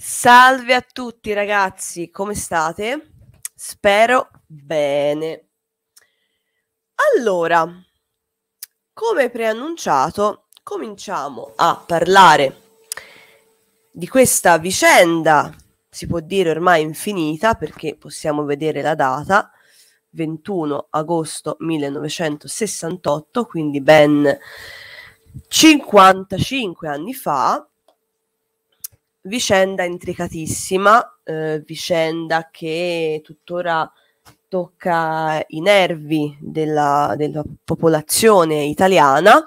Salve a tutti ragazzi, come state? Spero bene. Allora, come preannunciato, cominciamo a parlare di questa vicenda, si può dire ormai infinita perché possiamo vedere la data, 21 agosto 1968, quindi ben 55 anni fa, vicenda intricatissima, eh, vicenda che tuttora tocca i nervi della, della popolazione italiana,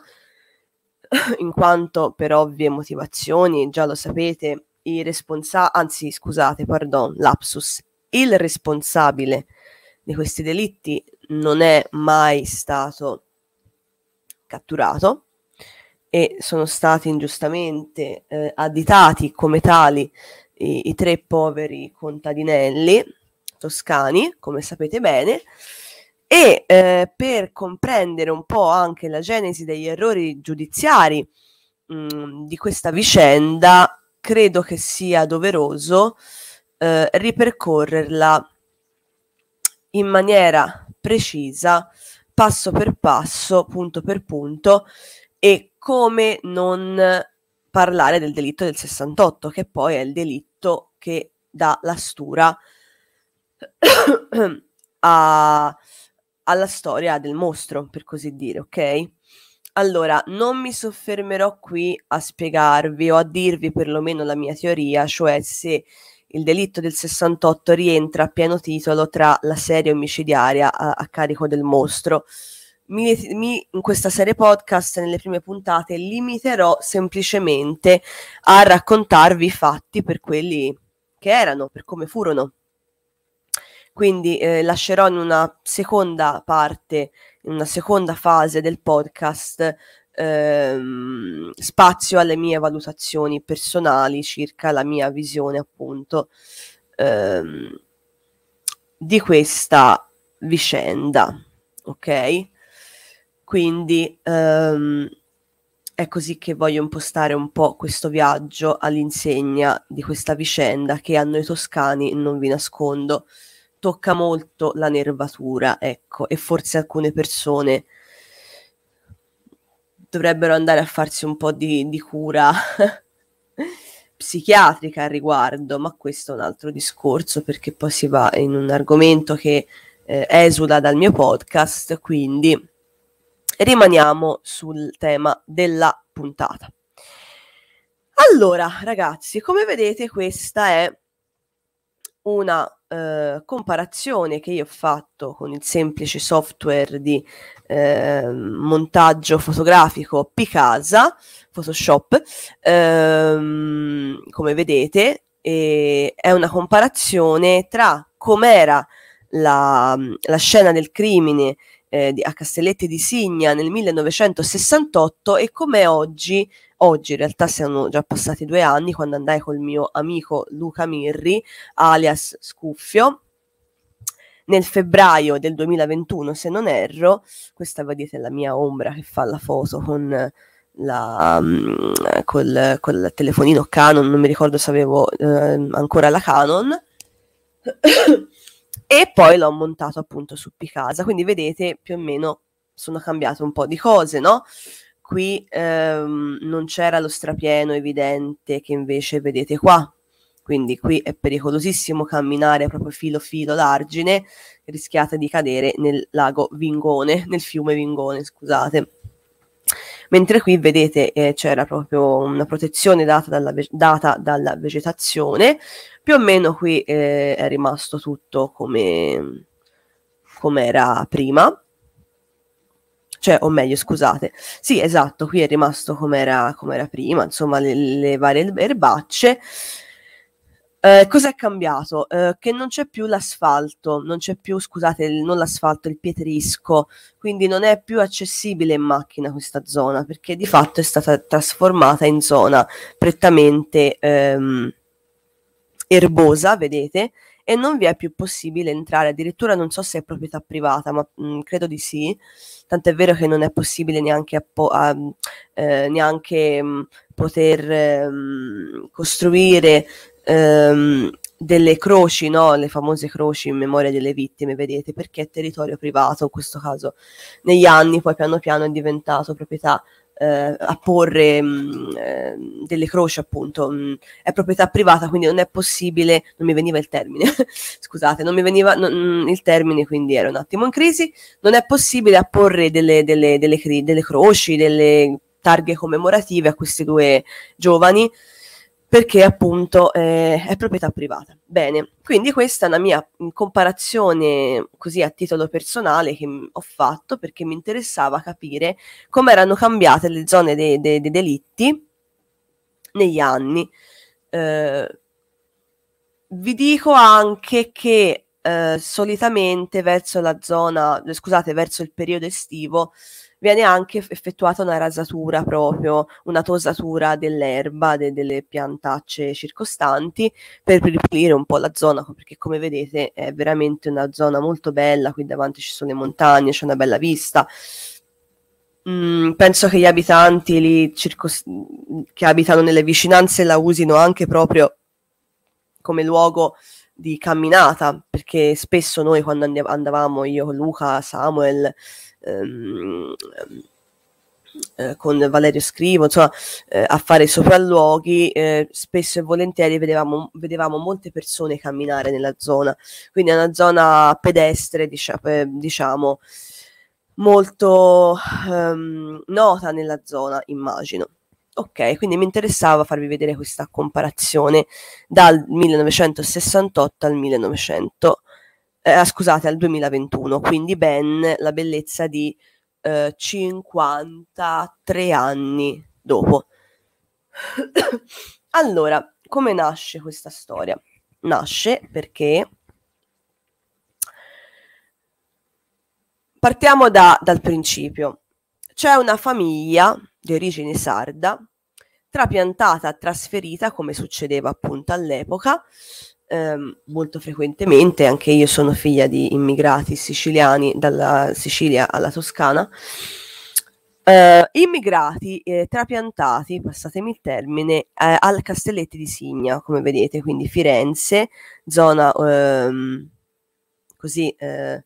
in quanto per ovvie motivazioni, già lo sapete, i responsabili, anzi scusate, pardon, lapsus, il responsabile di questi delitti non è mai stato catturato e sono stati ingiustamente eh, additati come tali i, i, tre poveri contadinelli toscani, come sapete bene, e eh, per comprendere un po' anche la genesi degli errori giudiziari mh, mm, di questa vicenda, credo che sia doveroso eh, ripercorrerla in maniera precisa, passo per passo, punto per punto, e come non parlare del delitto del 68, che poi è il delitto che dà la stura a, alla storia del mostro, per così dire, ok? Allora, non mi soffermerò qui a spiegarvi o a dirvi perlomeno la mia teoria, cioè se il delitto del 68 rientra a pieno titolo tra la serie omicidiaria a, a carico del mostro mi, mi, in questa serie podcast, nelle prime puntate, limiterò semplicemente a raccontarvi i fatti per quelli che erano, per come furono. Quindi eh, lascerò in una seconda parte, in una seconda fase del podcast, ehm, spazio alle mie valutazioni personali circa la mia visione, appunto, ehm, di questa vicenda. Ok? Quindi ehm, è così che voglio impostare un po' questo viaggio all'insegna di questa vicenda che a noi toscani, non vi nascondo, tocca molto la nervatura, ecco, e forse alcune persone dovrebbero andare a farsi un po' di, di cura psichiatrica al riguardo, ma questo è un altro discorso perché poi si va in un argomento che eh, esula dal mio podcast, quindi rimaniamo sul tema della puntata. Allora, ragazzi, come vedete questa è una eh, comparazione che io ho fatto con il semplice software di eh, montaggio fotografico Picasa, Photoshop, ehm, come vedete, eh, è una comparazione tra com'era la, la scena del crimine eh, a Castelletti di Signa nel 1968 e come oggi, oggi in realtà siamo già passati due anni quando andai col mio amico Luca Mirri, alias Scuffio, nel febbraio del 2021 se non erro, questa vedete è la mia ombra che fa la foto con la, um, col, col, telefonino Canon, non mi ricordo se avevo eh, ancora la Canon e poi l'ho montato appunto su Picasa, quindi vedete più o meno sono cambiate un po' di cose, no? Qui ehm, non c'era lo strapieno evidente che invece vedete qua, quindi qui è pericolosissimo camminare proprio filo filo l'argine, rischiate di cadere nel lago Vingone, nel fiume Vingone, scusate mentre qui vedete eh, c'era proprio una protezione data dalla, ve- data dalla, vegetazione, più o meno qui eh, è rimasto tutto come era prima, cioè, o meglio, scusate, sì, esatto, qui è rimasto come era prima, insomma, le, le varie erbacce, eh, cosa cambiato? Eh, che non c'è più l'asfalto, non c'è più, scusate, il, non l'asfalto, il pietrisco, quindi non è più accessibile in macchina questa zona perché di fatto è stata trasformata in zona prettamente ehm, erbosa, vedete, e non vi è più possibile entrare, addirittura non so se è proprietà privata, ma mh, mm, credo di sì, tant'è vero che non è possibile neanche, a, a, eh, neanche mh, mm, poter ehm, costruire ehm, delle croci, no? le famose croci in memoria delle vittime, vedete, perché è territorio privato in questo caso. Negli anni poi piano piano è diventato proprietà eh, a porre mh, mm, eh, delle croci, appunto, mh, mm, è proprietà privata, quindi non è possibile, non mi veniva il termine, scusate, non mi veniva non, mm, il termine, quindi ero un attimo in crisi, non è possibile apporre delle, delle, delle, delle croci, delle targhe commemorative a questi due giovani perché appunto eh, è proprietà privata. Bene, quindi questa è una mia mm, comparazione così a titolo personale che ho fatto perché mi interessava capire come erano cambiate le zone dei, dei, dei delitti negli anni. Eh, vi dico anche che eh, solitamente verso la zona, scusate, verso il periodo estivo, viene anche effettuata una rasatura proprio, una tosatura dell'erba, de- delle piantacce circostanti per ripulire un po' la zona, perché come vedete è veramente una zona molto bella, qui davanti ci sono le montagne, c'è una bella vista. Mm, penso che gli abitanti lì circos- che abitano nelle vicinanze la usino anche proprio come luogo di camminata, perché spesso noi quando andav- andavamo, io, Luca, Samuel, ehm, eh, con Valerio Scrivo, insomma, eh, a fare i sopralluoghi, eh, spesso e volentieri vedevamo, vedevamo, molte persone camminare nella zona, quindi è una zona pedestre, diciamo, diciamo molto ehm, nota nella zona, immagino. Ok, quindi mi interessava farvi vedere questa comparazione dal 1968 al 1900 eh, ah, scusate, al 2021, quindi ben la bellezza di eh, 53 anni dopo. allora, come nasce questa storia? Nasce perché partiamo da, dal principio. C'è una famiglia di origine sarda, trapiantata, trasferita, come succedeva appunto all'epoca, Ehm, molto frequentemente, anche io sono figlia di immigrati siciliani dalla Sicilia alla Toscana, eh, immigrati eh, trapiantati, passatemi il termine, eh, al Castelletti di Signa, come vedete, quindi Firenze, zona ehm, così eh,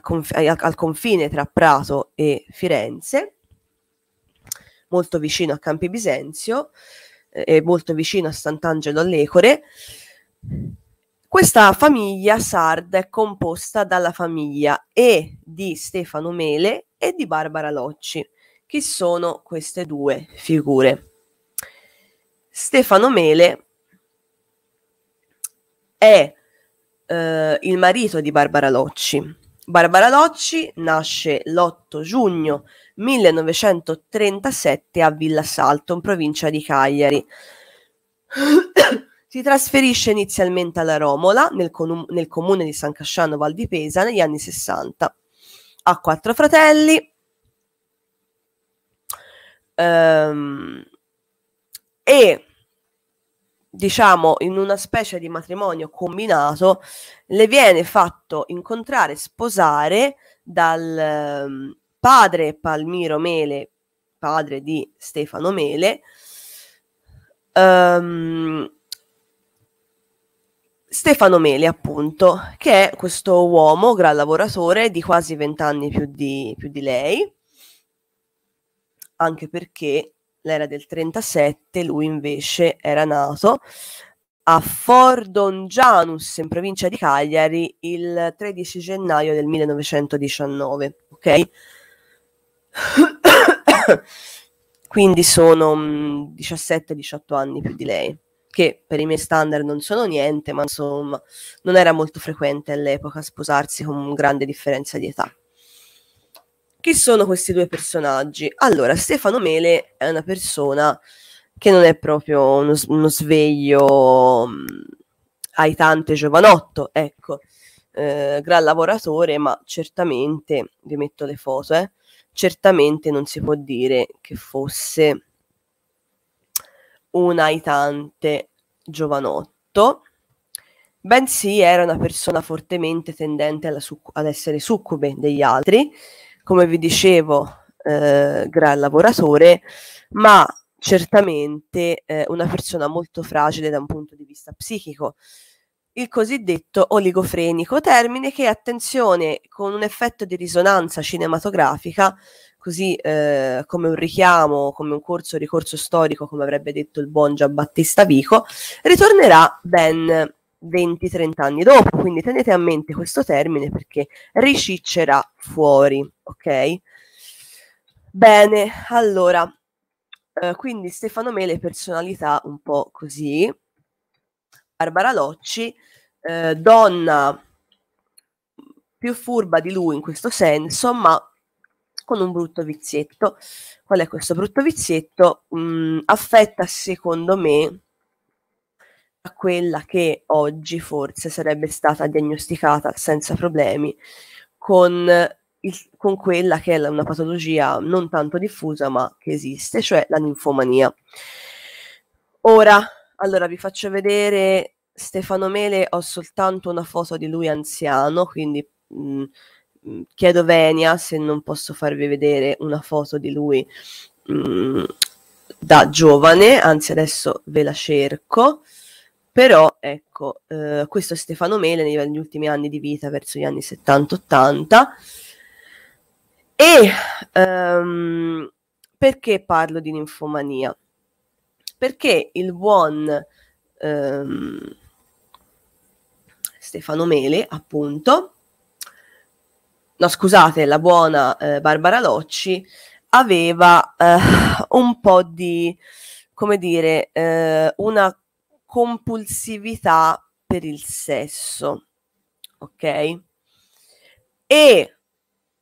conf- eh, al confine tra Prato e Firenze, molto vicino a Campi Bisenzio è molto vicino a Sant'Angelo all'Ecore. Questa famiglia sarda è composta dalla famiglia e di Stefano Mele e di Barbara Locci. che sono queste due figure? Stefano Mele è eh, il marito di Barbara Locci Barbara Docci nasce l'8 giugno 1937 a Villa Salto, in provincia di Cagliari. si trasferisce inizialmente alla Romola, nel, com- nel comune di San Casciano Val di Pesa, negli anni 60. Ha quattro fratelli. Ehm, e diciamo, in una specie di matrimonio combinato, le viene fatto incontrare, sposare dal ehm, padre Palmiro Mele, padre di Stefano Mele, um, Stefano Mele, appunto, che è questo uomo, gran lavoratore, di quasi vent'anni più di, più di lei, anche perché l'era del 37, lui invece era nato a Janus in provincia di Cagliari, il 13 gennaio del 1919, ok? Quindi sono 17-18 mm, anni più di lei, che per i miei standard non sono niente, ma insomma non era molto frequente all'epoca sposarsi con grande differenza di età. Chi sono questi due personaggi? Allora, Stefano Mele è una persona che non è proprio uno, uno sveglio mh, mm, ai tante giovanotto, ecco, eh, gran lavoratore, ma certamente, vi metto le foto, eh, certamente non si può dire che fosse un aitante giovanotto, bensì era una persona fortemente tendente su- ad essere succube degli altri, come vi dicevo, eh, gran lavoratore, ma certamente eh, una persona molto fragile da un punto di vista psichico. Il cosiddetto oligofrenico, termine che, attenzione, con un effetto di risonanza cinematografica, così eh, come un richiamo, come un corso ricorso storico, come avrebbe detto il buon Giambattista Vico, ritornerà ben 20-30 anni dopo, quindi tenete a mente questo termine perché riciccerà fuori, ok? Bene, allora, eh, quindi Stefano Mele, personalità un po' così, Barbara Locci, eh, donna più furba di lui in questo senso, ma con un brutto vizietto. Qual è questo brutto vizietto? Mm, affetta, secondo me, quella che oggi forse sarebbe stata diagnosticata senza problemi con, il, con quella che è una patologia non tanto diffusa ma che esiste, cioè la ninfomania. Ora, allora vi faccio vedere Stefano Mele, ho soltanto una foto di lui anziano, quindi mh, mm, mm, chiedo venia se non posso farvi vedere una foto di lui mh, mm, da giovane, anzi adesso ve la cerco. Però, ecco, eh, questo è Stefano Mele negli ultimi anni di vita, verso gli anni 70-80. E ehm, perché parlo di ninfomania? Perché il buon ehm, Stefano Mele, appunto, no scusate, la buona eh, Barbara Locci, aveva eh, un po' di, come dire, eh, una compulsività per il sesso. Ok? E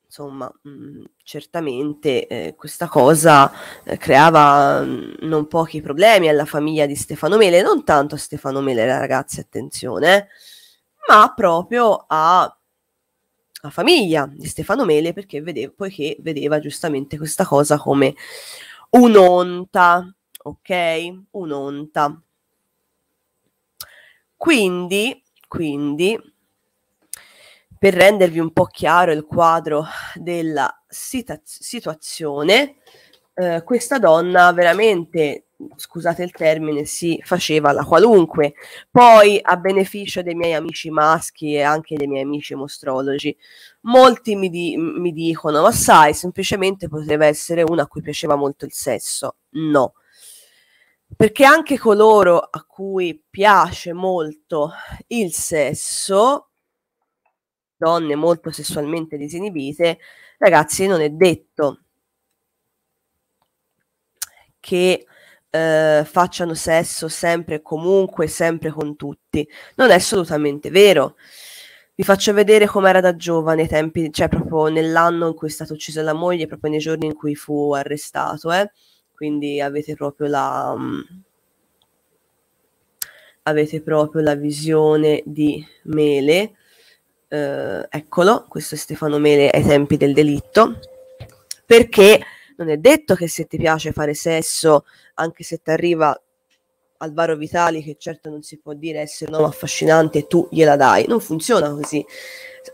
insomma, mm, certamente eh, questa cosa eh, creava mm, non pochi problemi alla famiglia di Stefano Mele, non tanto a Stefano Mele, ragazzi, attenzione, ma proprio a la famiglia di Stefano Mele perché vedeva, poiché vedeva giustamente questa cosa come un'onta, ok? Un'onta. Quindi, quindi, per rendervi un po' chiaro il quadro della sita- situazione, eh, questa donna veramente, scusate il termine, si faceva la qualunque. Poi, a beneficio dei miei amici maschi e anche dei miei amici mostrologi, molti mi, di- mi dicono, ma sai, semplicemente poteva essere una a cui piaceva molto il sesso. No perché anche coloro a cui piace molto il sesso, donne molto sessualmente disinibite, ragazzi, non è detto che eh, facciano sesso sempre e comunque, sempre con tutti. Non è assolutamente vero. Vi faccio vedere com'era da giovane, tempi, cioè proprio nell'anno in cui è stato ucciso la moglie, proprio nei giorni in cui fu arrestato. Eh quindi avete proprio la, um, avete proprio la visione di Mele. Eh, eccolo, questo è Stefano Mele ai tempi del delitto, perché non è detto che se ti piace fare sesso, anche se ti arriva Alvaro Vitali, che certo non si può dire essere un uomo affascinante, tu gliela dai. Non funziona così.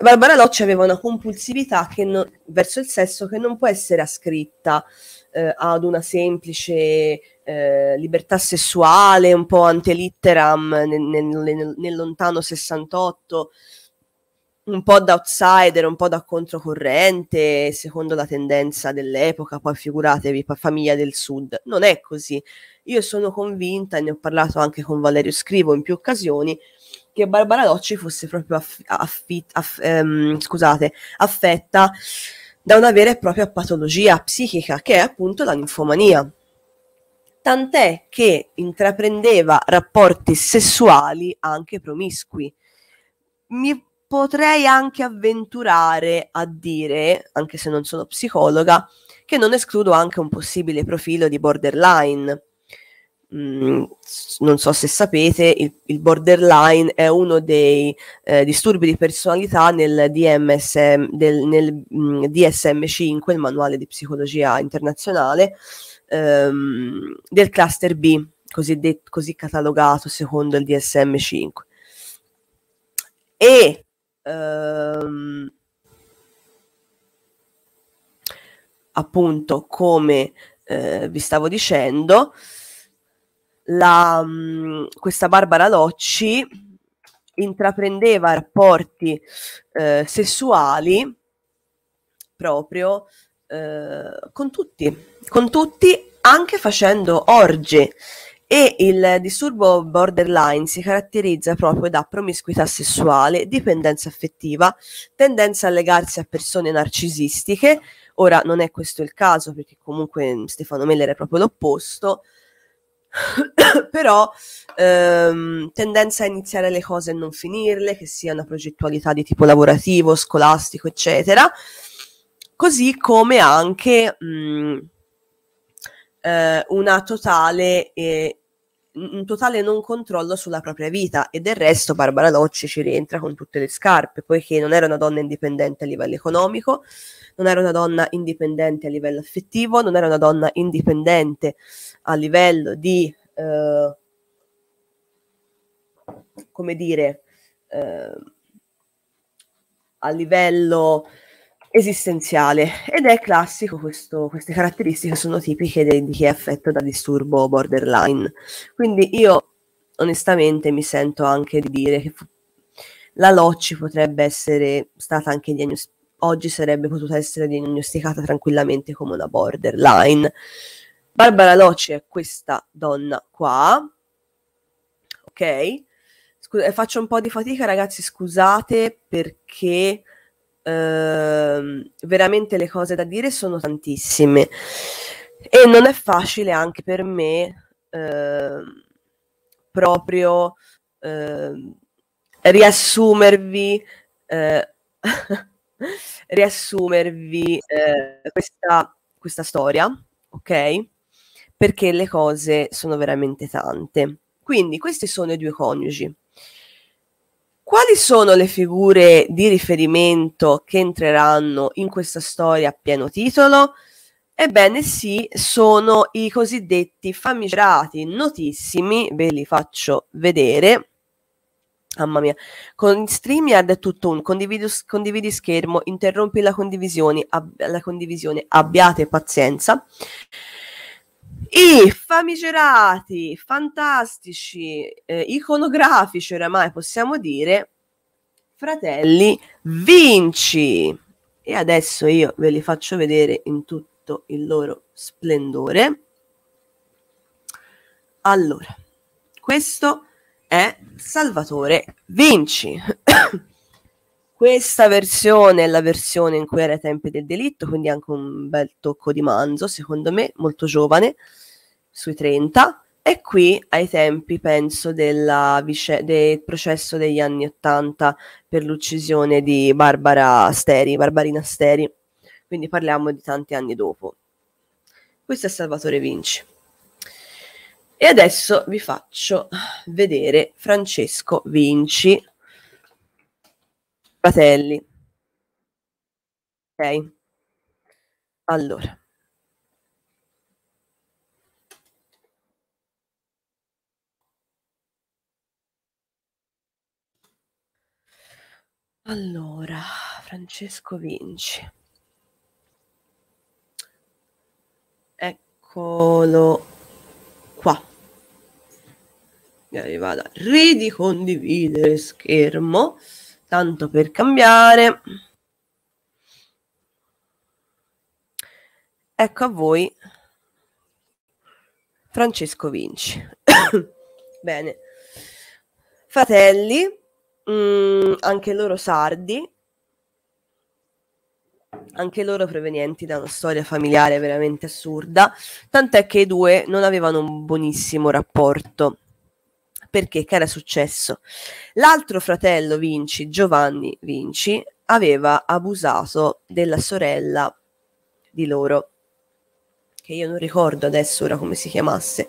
Barbara Locci aveva una compulsività non, verso il sesso che non può essere ascritta eh, ad una semplice eh, libertà sessuale, un po' antelitteram nel, nel, nel lontano 68, un po' da outsider, un po' da controcorrente, secondo la tendenza dell'epoca, poi figuratevi, famiglia del sud. Non è così. Io sono convinta, e ne ho parlato anche con Valerio Scrivo in più occasioni, che Barbara Docci fosse proprio aff- affi- aff- ehm, scusate, affetta da una vera e propria patologia psichica che è appunto la ninfomania. Tant'è che intraprendeva rapporti sessuali anche promiscui. Mi potrei anche avventurare a dire, anche se non sono psicologa, che non escludo anche un possibile profilo di borderline Mm, non so se sapete, il, il borderline è uno dei eh, disturbi di personalità nel, DMSM, del, nel mh, mm, DSM5, il manuale di psicologia internazionale, ehm, del cluster B, così, det- così catalogato secondo il DSM5. E ehm, appunto come eh, vi stavo dicendo, la, mm, questa Barbara Locci intraprendeva rapporti eh, sessuali proprio eh, con tutti, con tutti anche facendo orge e il disturbo borderline si caratterizza proprio da promiscuità sessuale, dipendenza affettiva, tendenza a legarsi a persone narcisistiche. Ora non è questo il caso perché comunque Stefano Meller è proprio l'opposto, però ehm, tendenza a iniziare le cose e non finirle, che sia una progettualità di tipo lavorativo, scolastico, eccetera, così come anche mh, mm, eh, una totale eh, un totale non controllo sulla propria vita e del resto Barbara Locci ci rientra con tutte le scarpe, poiché non era una donna indipendente a livello economico, non era una donna indipendente a livello affettivo, non era una donna indipendente a livello di, eh, come dire, eh, a livello esistenziale ed è classico questo, queste caratteristiche sono tipiche di, di chi è affetto da disturbo borderline. Quindi io onestamente mi sento anche di dire che fu- la Locci potrebbe essere stata anche diagnosticata, oggi sarebbe potuta essere diagnosticata tranquillamente come una borderline. Barbara Locci è questa donna qua, ok? Scusa, eh, faccio un po' di fatica ragazzi, scusate perché Ehm, veramente le cose da dire sono tantissime e non è facile anche per me ehm, ehm, eh, proprio eh, riassumervi, riassumervi questa, questa storia, ok? Perché le cose sono veramente tante. Quindi questi sono i due coniugi. Quali sono le figure di riferimento che entreranno in questa storia a pieno titolo? Ebbene sì, sono i cosiddetti famigerati notissimi, ve li faccio vedere. Mamma mia, con StreamYard è tutto un condividi, condividi schermo, interrompi la condivisione, ab- la condivisione, abbiate pazienza. I famigerati, fantastici, eh, iconografici oramai possiamo dire, fratelli Vinci. E adesso io ve li faccio vedere in tutto il loro splendore. Allora, questo è Salvatore Vinci. Questa versione è la versione in cui era ai tempi del delitto, quindi anche un bel tocco di manzo, secondo me, molto giovane, sui 30, e qui ai tempi, penso, vice- del processo degli anni 80 per l'uccisione di Barbara Steri, Barbarina Steri, quindi parliamo di tanti anni dopo. Questo è Salvatore Vinci. E adesso vi faccio vedere Francesco Vinci Fratelli. Ok. Allora. Allora, Francesco Vinci. Eccolo qua. Mi arriva da ridicondividere schermo tanto per cambiare. Ecco a voi Francesco Vinci. Bene. Fratelli, mh, mm, anche loro sardi, anche loro provenienti da una storia familiare veramente assurda, tant'è che i due non avevano un buonissimo rapporto perché che era successo. L'altro fratello Vinci, Giovanni Vinci, aveva abusato della sorella di loro, che io non ricordo adesso ora come si chiamasse,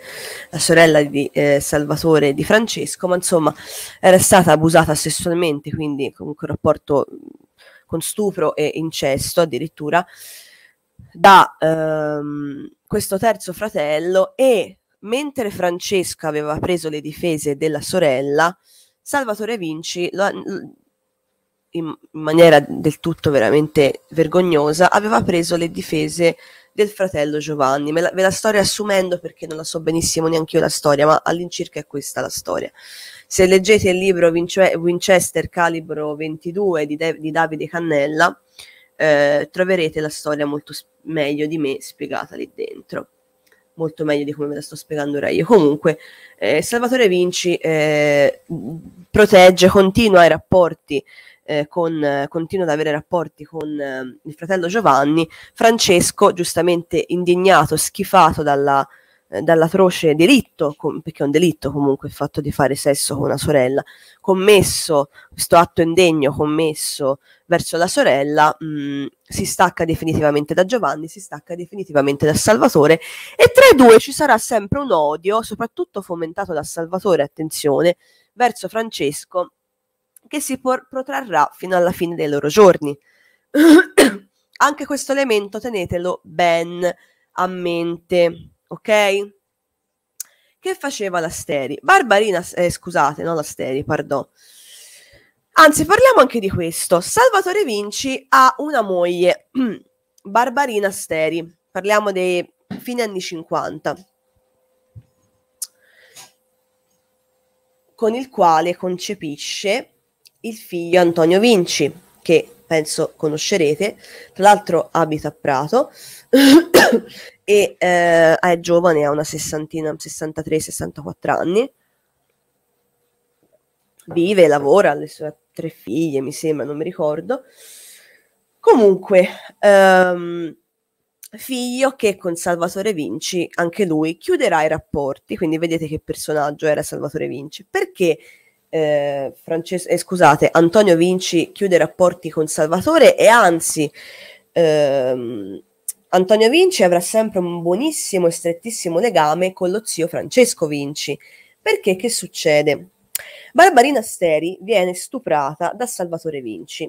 la sorella di eh, Salvatore e di Francesco, ma insomma era stata abusata sessualmente, quindi comunque un rapporto con stupro e incesto addirittura, da ehm, questo terzo fratello e mentre Francesca aveva preso le difese della sorella, Salvatore Vinci, in maniera del tutto veramente vergognosa, aveva preso le difese del fratello Giovanni. Me la, ve la sto riassumendo perché non la so benissimo neanche io la storia, ma all'incirca è questa la storia. Se leggete il libro Winchester Calibro 22 di, De- di Davide Cannella, eh, troverete la storia molto sp- meglio di me spiegata lì dentro molto meglio di come me la sto spiegando ora io. Comunque, eh, Salvatore Vinci eh, protegge, continua i rapporti. Eh, con, continua ad avere rapporti con eh, il fratello Giovanni, Francesco, giustamente indignato, schifato dalla, dall'atroce delitto, com- perché è un delitto comunque il fatto di fare sesso con una sorella, commesso, questo atto indegno commesso verso la sorella, mh, mm, si stacca definitivamente da Giovanni, si stacca definitivamente da Salvatore e tra i due ci sarà sempre un odio, soprattutto fomentato da Salvatore, attenzione, verso Francesco, che si por- protrarrà fino alla fine dei loro giorni. Anche questo elemento tenetelo ben a mente ok? Che faceva la Steri? Barbarina, eh, scusate, non la Steri, pardon. Anzi, parliamo anche di questo. Salvatore Vinci ha una moglie, Barbarina Steri. Parliamo dei fine anni 50. Con il quale concepisce il figlio Antonio Vinci, che penso conoscerete, tra l'altro abita a Prato, e eh, è giovane, ha una sessantina, 63-64 anni. Vive, e lavora, ha le sue tre figlie, mi sembra, non mi ricordo. Comunque, ehm, figlio che con Salvatore Vinci, anche lui, chiuderà i rapporti, quindi vedete che personaggio era Salvatore Vinci. Perché eh, Frances- eh, scusate, Antonio Vinci chiude i rapporti con Salvatore e anzi... Ehm, Antonio Vinci avrà sempre un buonissimo e strettissimo legame con lo zio Francesco Vinci. Perché che succede? Barbarina Steri viene stuprata da Salvatore Vinci.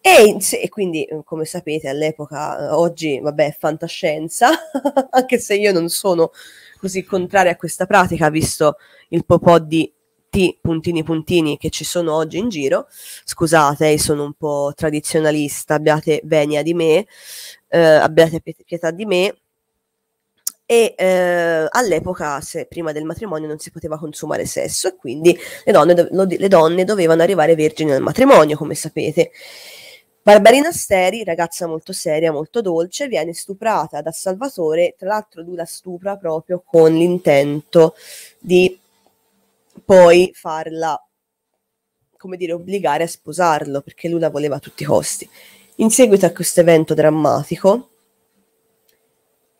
E, e, quindi, eh, come sapete, all'epoca, eh, oggi, vabbè, è fantascienza, anche se io non sono così contraria a questa pratica, visto il popò di T puntini puntini che ci sono oggi in giro. Scusate, sono un po' tradizionalista, abbiate venia di me eh, abbiate pietà di me, e eh, all'epoca, se, prima del matrimonio, non si poteva consumare sesso e quindi le donne, do- lo, le donne dovevano arrivare vergini al matrimonio, come sapete. Barbarina Steri, ragazza molto seria, molto dolce, viene stuprata da Salvatore, tra l'altro lui la stupra proprio con l'intento di poi farla, come dire, obbligare a sposarlo, perché lui la voleva a tutti i costi. In seguito a questo evento drammatico,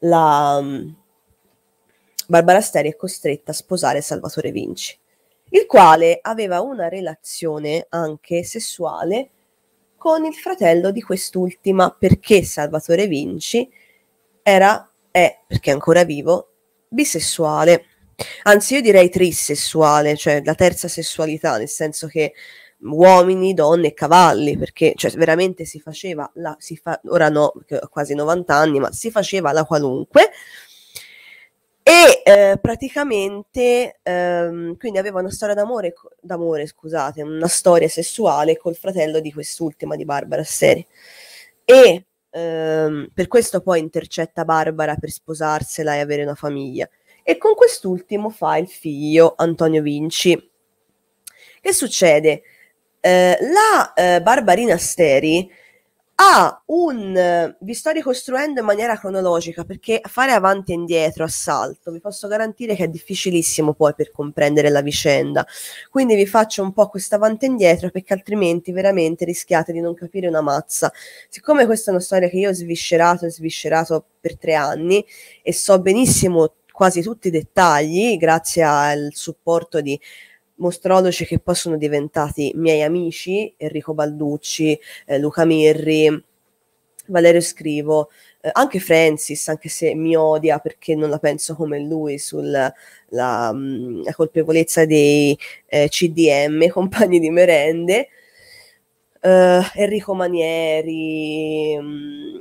la mm, Barbara Steri è costretta a sposare Salvatore Vinci, il quale aveva una relazione anche sessuale con il fratello di quest'ultima perché Salvatore Vinci era, è, perché è ancora vivo, bisessuale. Anzi, io direi trisessuale, cioè la terza sessualità, nel senso che uomini, donne e cavalli, perché cioè, veramente si faceva la, si fa, ora no, quasi 90 anni, ma si faceva la qualunque. E eh, praticamente, ehm, quindi aveva una storia d'amore, d'amore, scusate, una storia sessuale col fratello di quest'ultima, di Barbara Seri. E ehm, per questo poi intercetta Barbara per sposarsela e avere una famiglia. E con quest'ultimo fa il figlio Antonio Vinci. Che succede? Eh, la eh, Barbarina Steri ha un... Eh, vi sto ricostruendo in maniera cronologica perché fare avanti e indietro a salto vi posso garantire che è difficilissimo poi per comprendere la vicenda. Quindi vi faccio un po' questo avanti e indietro perché altrimenti veramente rischiate di non capire una mazza. Siccome questa è una storia che io ho sviscerato e sviscerato per tre anni e so benissimo quasi tutti i dettagli grazie al supporto di mostrologi che poi sono diventati miei amici, Enrico Balducci, eh, Luca Mirri, Valerio Scrivo, eh, anche Francis, anche se mi odia perché non la penso come lui sulla mm, colpevolezza dei eh, CDM, compagni di merende, Uh, Enrico Manieri, mh, mm,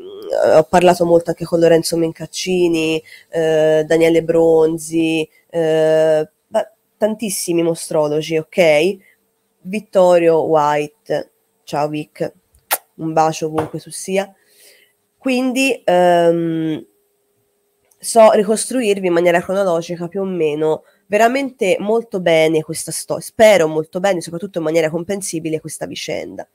ho parlato molto anche con Lorenzo Mencaccini, uh, Daniele Bronzi, uh, tantissimi mostrologi, ok? Vittorio White, ciao Vic, un bacio ovunque tu sia. Quindi ehm, so ricostruirvi in maniera cronologica più o meno veramente molto bene questa storia, spero molto bene, soprattutto in maniera comprensibile questa vicenda,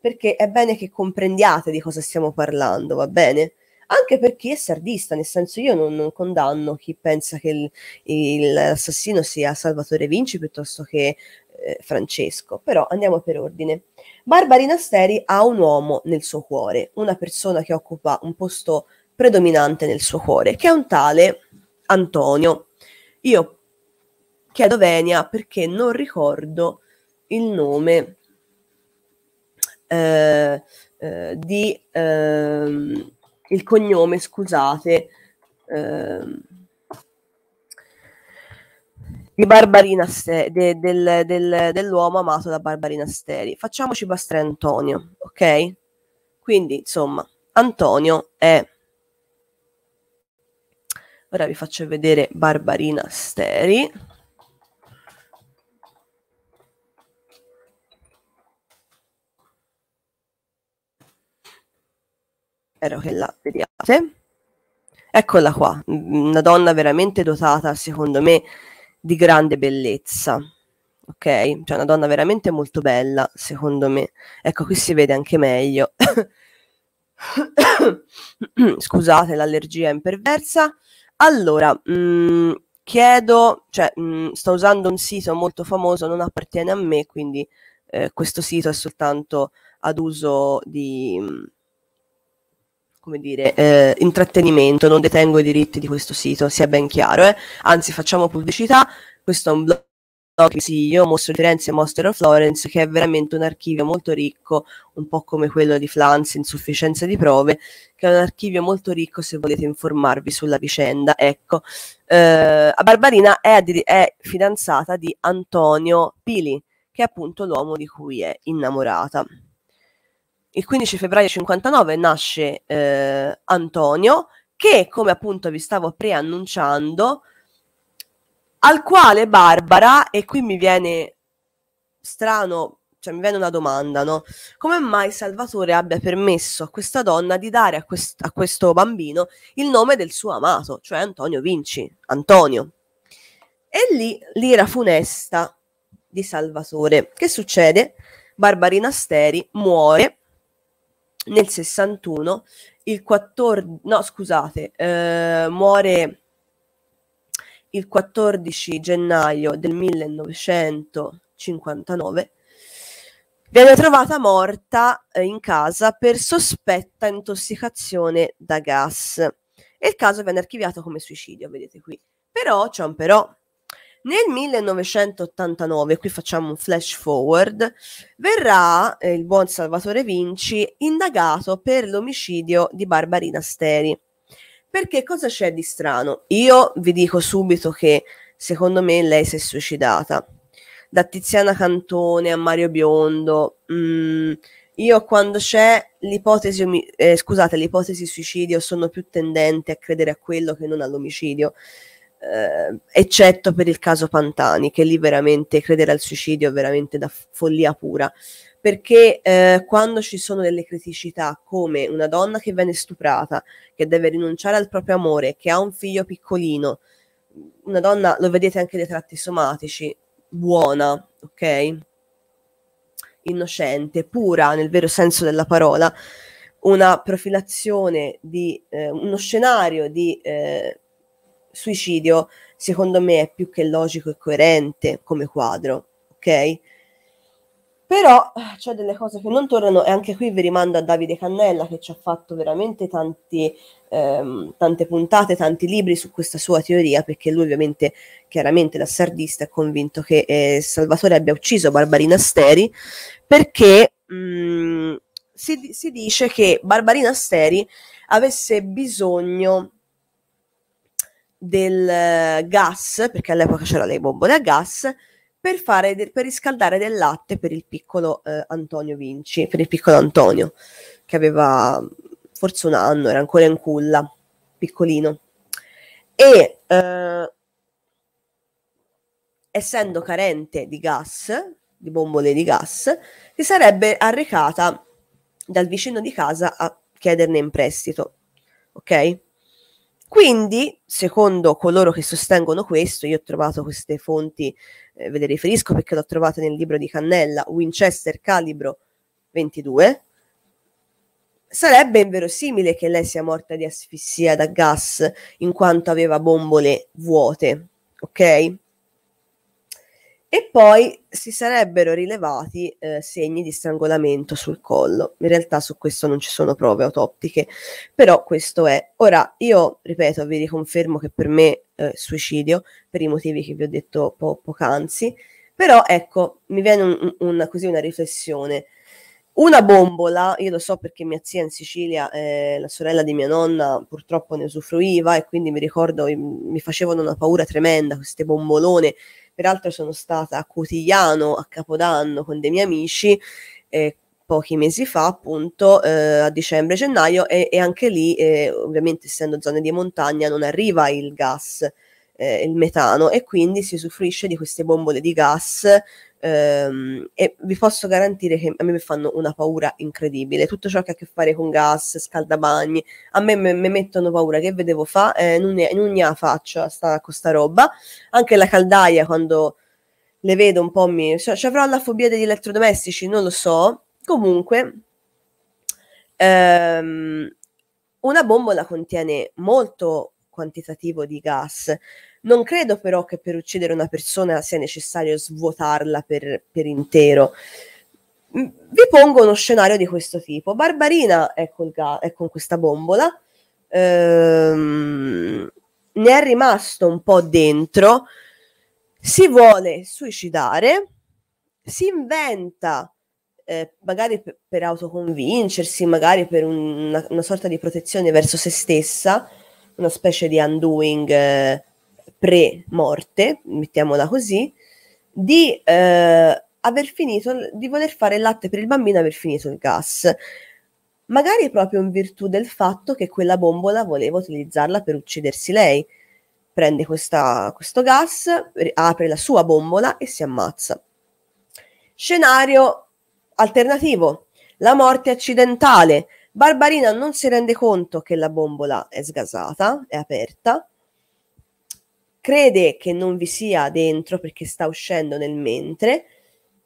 perché è bene che comprendiate di cosa stiamo parlando, va bene? anche per chi è sardista, nel senso io non, non condanno chi pensa che il, il, l'assassino sia Salvatore Vinci piuttosto che eh, Francesco, però andiamo per ordine. Barbarina Steri ha un uomo nel suo cuore, una persona che occupa un posto predominante nel suo cuore, che è un tale Antonio. Io chiedo venia perché non ricordo il nome eh, eh, di, eh, il cognome, scusate, ehm, di Barbarina Ste- de, del, del, dell'uomo amato da Barbarina Steri. Facciamoci bastare Antonio, ok? Quindi, insomma, Antonio è... Ora vi faccio vedere Barbarina Steri. spero che la vediate. Eccola qua, una donna veramente dotata, secondo me, di grande bellezza. Ok? Cioè una donna veramente molto bella, secondo me. Ecco, qui si vede anche meglio. Scusate, l'allergia è imperversa. Allora, mh, mm, chiedo, cioè, mh, mm, sto usando un sito molto famoso, non appartiene a me, quindi eh, questo sito è soltanto ad uso di... Mh, mm, come dire, eh, intrattenimento, non detengo i diritti di questo sito, sia ben chiaro, eh? anzi facciamo pubblicità, questo è un blog sì, io mostro Firenze e mostro Florence, che è veramente un archivio molto ricco, un po' come quello di Flans, Insufficienza di prove, che è un archivio molto ricco se volete informarvi sulla vicenda. Ecco, eh, Barbarina è, è fidanzata di Antonio Pili, che è appunto l'uomo di cui è innamorata. Il 15 febbraio 59 nasce eh, Antonio, che come appunto vi stavo preannunciando, al quale Barbara, e qui mi viene strano, cioè mi viene una domanda, no? Come mai Salvatore abbia permesso a questa donna di dare a, quest- a questo bambino il nome del suo amato, cioè Antonio Vinci, Antonio. E lì l'ira funesta di Salvatore. Che succede? Barbarina Steri muore nel 61, il 14, no scusate, eh, muore il 14 gennaio del 1959, viene trovata morta eh, in casa per sospetta intossicazione da gas e il caso viene archiviato come suicidio, vedete qui. Però c'è un però, nel 1989, qui facciamo un flash forward, verrà eh, il buon Salvatore Vinci indagato per l'omicidio di Barbarina Steri. Perché cosa c'è di strano? Io vi dico subito che secondo me lei si è suicidata. Da Tiziana Cantone a Mario Biondo, mh, mm, io quando c'è l'ipotesi, eh, scusate, l'ipotesi suicidio sono più tendente a credere a quello che non all'omicidio eh, eccetto per il caso Pantani, che lì veramente credere al suicidio è veramente da follia pura. Perché eh, quando ci sono delle criticità come una donna che viene stuprata, che deve rinunciare al proprio amore, che ha un figlio piccolino, una donna, lo vedete anche dai tratti somatici, buona, ok? Innocente, pura nel vero senso della parola, una profilazione di eh, uno scenario di eh, suicidio, secondo me è più che logico e coerente come quadro, ok? Però eh, c'è delle cose che non tornano e anche qui vi rimando a Davide Cannella che ci ha fatto veramente tanti, ehm, tante puntate, tanti libri su questa sua teoria perché lui ovviamente chiaramente da sardista, è convinto che eh, Salvatore abbia ucciso Barbarina Steri perché mh, mm, si, si dice che Barbarina Steri avesse bisogno del eh, gas, perché all'epoca c'erano le bombole a gas, per, fare per riscaldare del latte per il piccolo eh, Antonio Vinci, per il piccolo Antonio, che aveva forse un anno, era ancora in culla, piccolino. E eh, essendo carente di gas, di bombole di gas, si sarebbe arrecata dal vicino di casa a chiederne in prestito. Ok? Quindi, secondo coloro che sostengono questo, io ho trovato queste fonti, eh, ve le riferisco perché l'ho trovata nel libro di Cannella, Winchester Calibro 22, sarebbe inverosimile che lei sia morta di asfissia da gas in quanto aveva bombole vuote, ok? E poi si sarebbero rilevati eh, segni di strangolamento sul collo. In realtà su questo non ci sono prove autoptiche, però questo è. Ora, io ripeto, vi riconfermo che per me eh, suicidio, per i motivi che vi ho detto po- poc'anzi, però ecco, mi viene un, un, così una riflessione. Una bombola, io lo so perché mia zia in Sicilia, eh, la sorella di mia nonna, purtroppo ne usufruiva e quindi mi ricordo mi facevano una paura tremenda queste bombolone. Peraltro sono stata a Cutigliano a Capodanno con dei miei amici. Eh, pochi mesi fa, appunto, eh, a dicembre-gennaio, e, e, anche lì, eh, ovviamente essendo zone di montagna, non arriva il gas, eh, il metano, e quindi si usufruisce di queste bombole di gas Ehm, e vi posso garantire che a me mi fanno una paura incredibile. Tutto ciò che ha a che fare con gas, scaldabagni, a me mi mettono paura. Che vedevo fa? Eh, non, ne, non ne ha faccia sta, con sta roba. Anche la caldaia quando le vedo un po' mi... Cioè, avrò la fobia degli elettrodomestici? Non lo so. Comunque... Ehm, una bombola contiene molto quantitativo di gas. Non credo però che per uccidere una persona sia necessario svuotarla per, per intero. Mm, vi pongo uno scenario di questo tipo. Barbarina è, ga- è con questa bombola, ehm, ne è rimasto un po' dentro, si vuole suicidare, si inventa eh, magari per, per, autoconvincersi, magari per un, una, una, sorta di protezione verso se stessa, una specie di undoing eh, pre-morte, mettiamola così, di eh, aver finito, di voler fare il latte per il bambino e aver finito il gas. Magari proprio in virtù del fatto che quella bombola voleva utilizzarla per uccidersi lei. Prende questa, questo gas, apre la sua bombola e si ammazza. Scenario alternativo, la morte accidentale. Barbarina non si rende conto che la bombola è sgasata, è aperta, crede che non vi sia dentro perché sta uscendo nel mentre.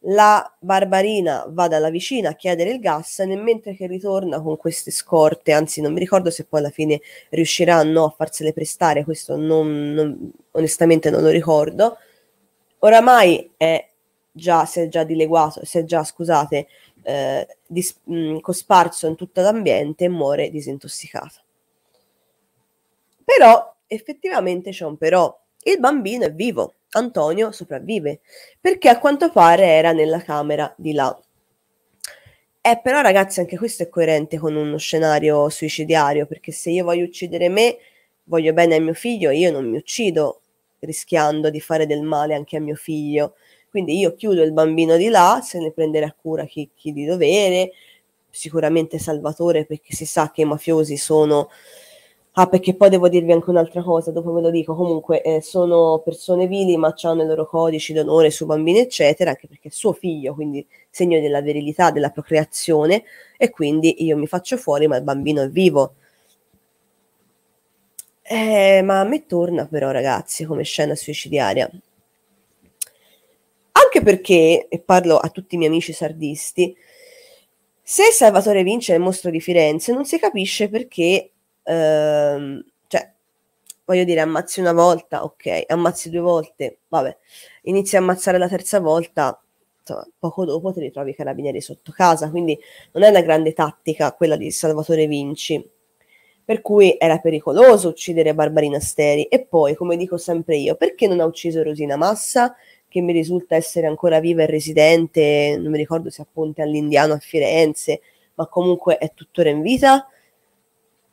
La barbarina va dalla vicina a chiedere il gas nel mentre che ritorna con queste scorte, anzi non mi ricordo se poi alla fine riusciranno a farsele prestare, questo non, non, onestamente non lo ricordo. Oramai è già, si è già dileguato, si è già, scusate, eh, dis- mh, mm, cosparso in tutto l'ambiente e muore disintossicato. Però effettivamente c'è un però, il bambino è vivo, Antonio sopravvive, perché a quanto pare era nella camera di là. Eh, però ragazzi, anche questo è coerente con uno scenario suicidiario, perché se io voglio uccidere me, voglio bene a mio figlio, io non mi uccido rischiando di fare del male anche a mio figlio. Quindi io chiudo il bambino di là, se ne prenderà cura chi, chi di dovere, sicuramente Salvatore perché si sa che i mafiosi sono Ah, perché poi devo dirvi anche un'altra cosa, dopo ve lo dico. Comunque, eh, sono persone vili, ma hanno i loro codici d'onore su bambini, eccetera, anche perché è suo figlio, quindi segno della virilità, della procreazione, e quindi io mi faccio fuori, ma il bambino è vivo. Eh, ma a me torna però, ragazzi, come scena suicidiaria. Anche perché, e parlo a tutti i miei amici sardisti, se Salvatore vince il mostro di Firenze, non si capisce perché ehm, cioè, voglio dire, ammazzi una volta, ok, ammazzi due volte, vabbè, inizi a ammazzare la terza volta, insomma, poco dopo ti ritrovi i carabinieri sotto casa, quindi non è una grande tattica quella di Salvatore Vinci. Per cui era pericoloso uccidere Barbarina Steri. E poi, come dico sempre io, perché non ha ucciso Rosina Massa, che mi risulta essere ancora viva e residente, non mi ricordo se a Ponte all'Indiano a Firenze, ma comunque è tuttora in vita?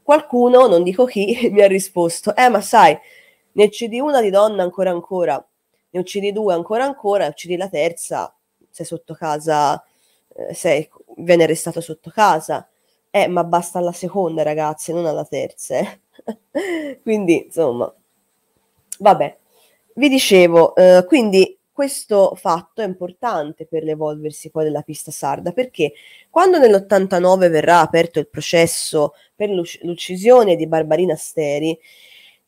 Qualcuno, non dico chi, mi ha risposto, eh ma sai, ne uccidi una di donna ancora ancora, ne uccidi due ancora ancora, ne uccidi la terza, sei sotto casa, eh, sei, viene arrestato sotto casa. Eh, ma basta alla seconda, ragazze, non alla terza. Eh. quindi, insomma, vabbè. Vi dicevo, eh, quindi questo fatto è importante per l'evolversi poi della pista sarda, perché quando nell'89 verrà aperto il processo per l'uccisione di Barbarina Steri,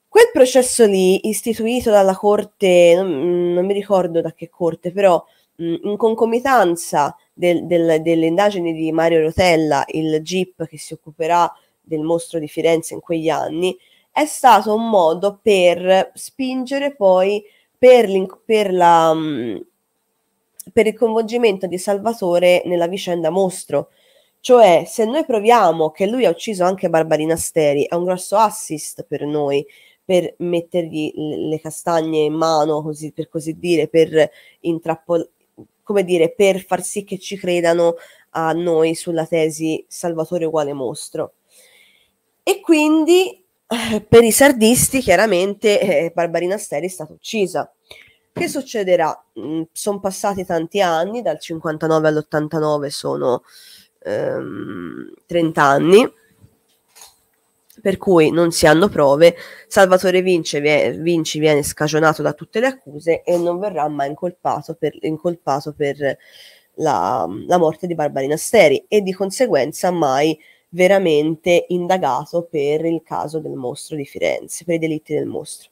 quel processo lì istituito dalla corte, non, non mi ricordo da che corte, però mh, mm, in concomitanza del, del, delle indagini di Mario Rotella, il GIP che si occuperà del mostro di Firenze in quegli anni, è stato un modo per spingere poi per, per, la, mm, per il coinvolgimento di Salvatore nella vicenda Mostro. Cioè, se noi proviamo che lui ha ucciso anche Barbarina Steri, è un grosso assist per noi, per mettergli le castagne in mano, così, per così dire, per intrappolare come dire, per far sì che ci credano a noi sulla tesi Salvatore uguale mostro. E quindi eh, per i sardisti chiaramente eh, Barbarina Steri è stata uccisa. Che succederà? Mm, sono passati tanti anni, dal 59 all'89 sono ehm, 30 anni, per cui non si hanno prove. Salvatore Vinci, Vinci, viene scagionato da tutte le accuse e non verrà mai incolpato per, incolpato per la, la, morte di Barbarina Steri e di conseguenza mai veramente indagato per il caso del mostro di Firenze, per i delitti del mostro.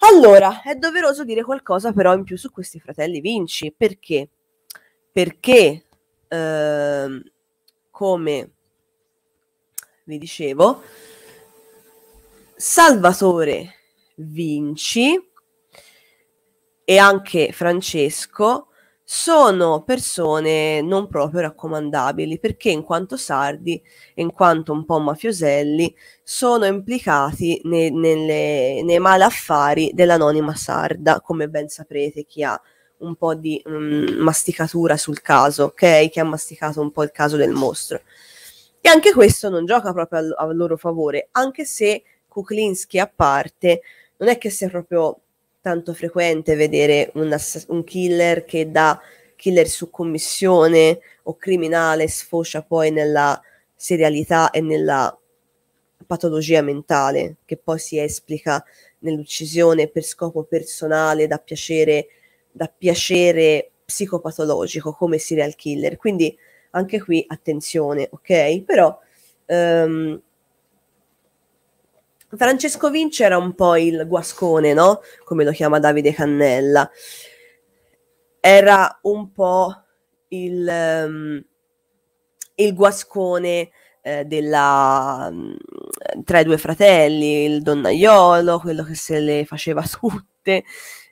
Allora, è doveroso dire qualcosa però in più su questi fratelli Vinci, perché? Perché, eh, come vi dicevo, Salvatore Vinci e anche Francesco sono persone non proprio raccomandabili perché in quanto sardi e in quanto un po' mafioselli sono implicati ne, nelle, nei malaffari dell'anonima sarda, come ben saprete chi ha un po' di mh, mm, masticatura sul caso, ok? Che ha masticato un po' il caso del mostro. E anche questo non gioca proprio a, a loro favore, anche se Kuklinski a parte non è che sia proprio tanto frequente vedere un, ass- un killer che da killer su commissione o criminale sfocia poi nella serialità e nella patologia mentale che poi si esplica nell'uccisione per scopo personale, da piacere, da piacere psicopatologico come serial killer. Quindi anche qui attenzione, ok? Però ehm, Francesco Vinci era un po' il guascone, no? Come lo chiama Davide Cannella. Era un po' il, um, il guascone eh, della, um, tra i due fratelli, il donnaiolo, quello che se le faceva tutte,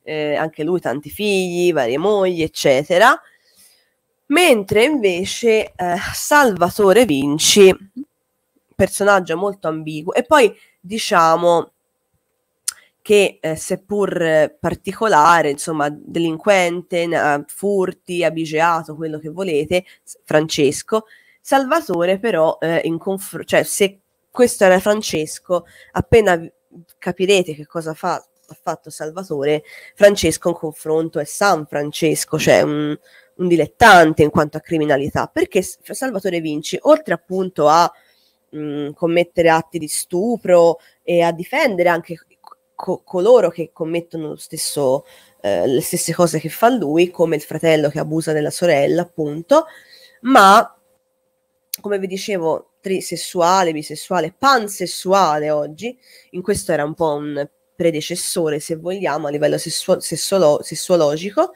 eh, anche lui tanti figli, varie mogli, eccetera. Mentre invece eh, Salvatore Vinci, personaggio molto ambiguo, e poi diciamo che eh, seppur particolare, insomma, delinquente, furti, abigeato, quello che volete, Francesco, Salvatore però, eh, in conf- cioè se questo era Francesco, appena capirete che cosa fa, ha fatto Salvatore, Francesco in confronto è San Francesco, cioè un, un dilettante in quanto a criminalità, perché Salvatore Vinci, oltre appunto a commettere atti di stupro e a difendere anche co- coloro che commettono lo stesso, eh, le stesse cose che fa lui, come il fratello che abusa della sorella, appunto, ma come vi dicevo, trisessuale, bisessuale, pansessuale oggi, in questo era un po' un predecessore, se vogliamo, a livello sessu- sessolo- sessuologico,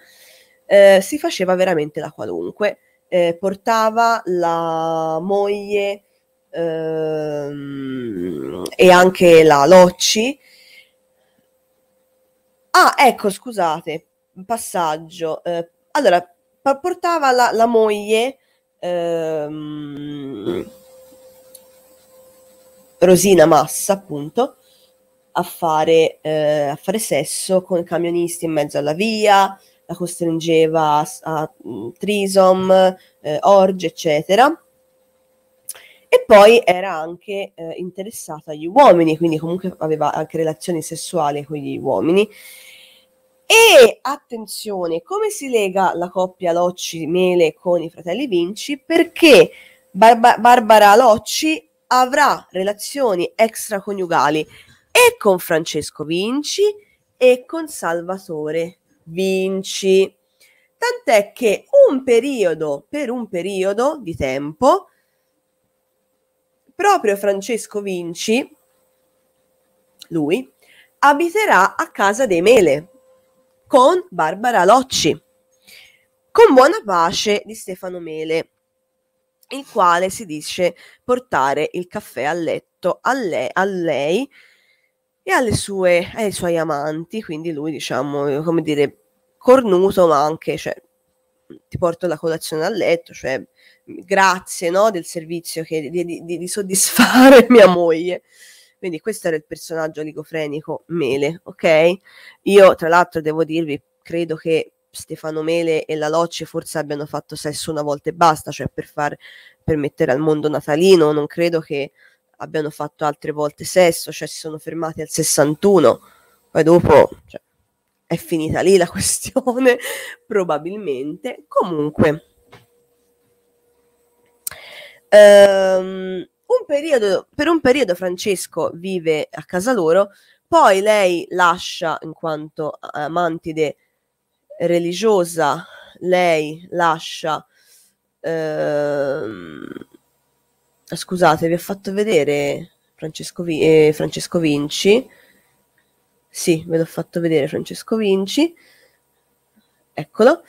eh, si faceva veramente la qualunque. Eh, portava la moglie ehm, e anche la Locci. Ah, ecco, scusate, passaggio. Eh, allora, portava la, la moglie ehm, Rosina Massa, appunto, a fare, eh, a fare sesso con camionisti in mezzo alla via, la costringeva a, a, a mm, trisom, eh, orge, eccetera e poi era anche eh, interessata agli uomini, quindi comunque aveva anche relazioni sessuali con gli uomini. E attenzione, come si lega la coppia Locci-Mele con i fratelli Vinci? Perché Barba- Barbara Locci avrà relazioni extraconiugali e con Francesco Vinci e con Salvatore Vinci. Tant'è che un periodo, per un periodo di tempo, proprio Francesco Vinci, lui, abiterà a casa dei Mele con Barbara Locci, con buona pace di Stefano Mele, il quale si dice portare il caffè a letto a lei, a lei e alle sue, ai suoi amanti, quindi lui diciamo, come dire, cornuto ma anche, cioè, ti porto la colazione a letto, cioè grazie no, del servizio che, di, di, di, soddisfare mia moglie. Quindi questo era il personaggio oligofrenico Mele, ok? Io tra l'altro devo dirvi, credo che Stefano Mele e la Locce forse abbiano fatto sesso una volta e basta, cioè per, far, per mettere al mondo Natalino, non credo che abbiano fatto altre volte sesso, cioè si sono fermati al 61, poi dopo cioè, è finita lì la questione, probabilmente. Comunque, Um, un periodo, per un periodo Francesco vive a casa loro, poi lei lascia, in quanto amantide religiosa, lei lascia... Um, scusate, vi ho fatto vedere Francesco, Vi- eh, Francesco Vinci. Sì, ve l'ho fatto vedere Francesco Vinci. Eccolo.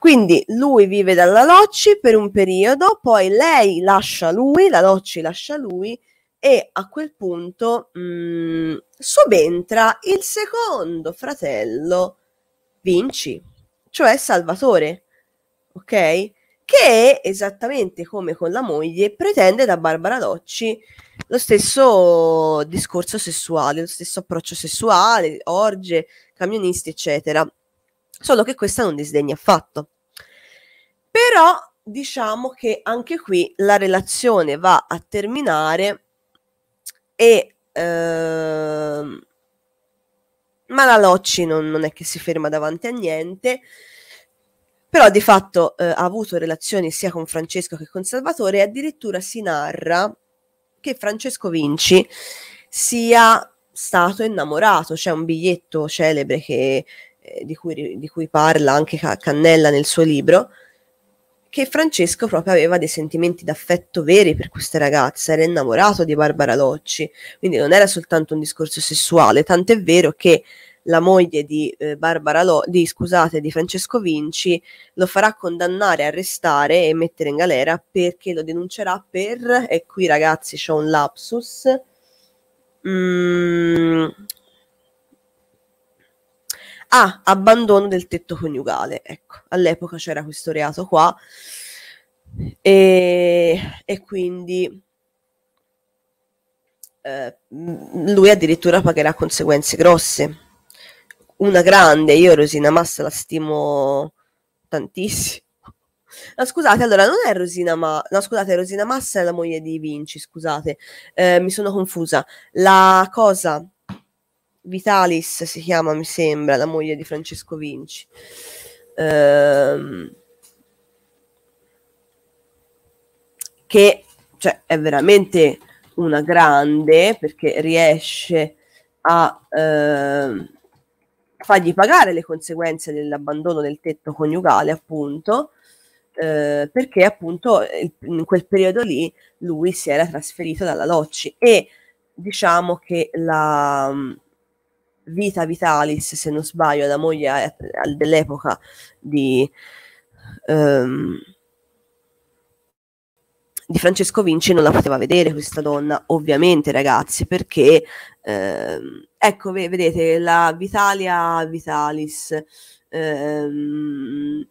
Quindi lui vive dalla Locci per un periodo, poi lei lascia lui, la Locci lascia lui e a quel punto mh, mm, subentra il secondo fratello Vinci, cioè Salvatore, ok? Che esattamente come con la moglie pretende da Barbara Locci lo stesso discorso sessuale, lo stesso approccio sessuale, orge, camionisti, eccetera solo che questa non disdegna affatto. Però diciamo che anche qui la relazione va a terminare e ehm, ma non, non, è che si ferma davanti a niente, però di fatto eh, ha avuto relazioni sia con Francesco che con Salvatore e addirittura si narra che Francesco Vinci sia stato innamorato, c'è un biglietto celebre che di cui, di cui parla anche Cannella nel suo libro, che Francesco proprio aveva dei sentimenti d'affetto veri per questa ragazza, era innamorato di Barbara Locci, quindi non era soltanto un discorso sessuale, tant'è vero che la moglie di, eh, Lo- di, scusate, di Francesco Vinci lo farà condannare, arrestare e mettere in galera perché lo denuncerà per, e qui ragazzi c'è un lapsus, mm, Ah, abbandono del tetto coniugale. Ecco, all'epoca c'era questo reato qua. E, e quindi eh, lui addirittura pagherà conseguenze grosse. Una grande, io Rosina Massa la stimo tantissimo. No, scusate, allora non è Rosina Ma... no, scusate, Rosina Massa è la moglie di Vinci, scusate, eh, mi sono confusa. La cosa Vitalis si chiama, mi sembra, la moglie di Francesco Vinci. Ehm, che cioè, è veramente una grande perché riesce a eh, fargli pagare le conseguenze dell'abbandono del tetto coniugale, appunto, eh, perché appunto in quel periodo lì lui si era trasferito dalla Locci e diciamo che la, Vita Vitalis, se non sbaglio, la moglie dell'epoca di, um, di, Francesco Vinci, non la poteva vedere questa donna, ovviamente ragazzi, perché um, ecco, vedete, la Vitalia Vitalis. Um,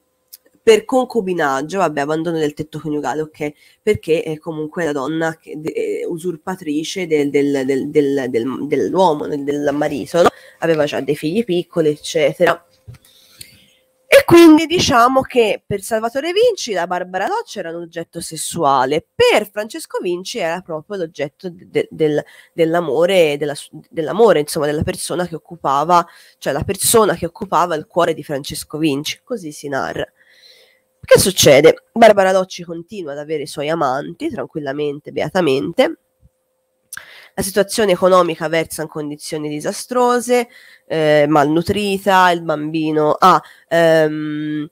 per concubinaggio, vabbè, abbandono del tetto coniugale, ok, perché è comunque la donna che, de, usurpatrice del, del, del, dell'uomo, del, marito, no? aveva già dei figli piccoli, eccetera. E quindi diciamo che per Salvatore Vinci la Barbara Doccia era un oggetto sessuale, per Francesco Vinci era proprio l'oggetto de- del, dell'amore, della, dell'amore, insomma, della persona che occupava, cioè la persona che occupava il cuore di Francesco Vinci, così si narra. Che succede? Barbara Docci continua ad avere i suoi amanti tranquillamente, beatamente. La situazione economica versa in condizioni disastrose, eh, malnutrita, il bambino ha... Ah, ehm,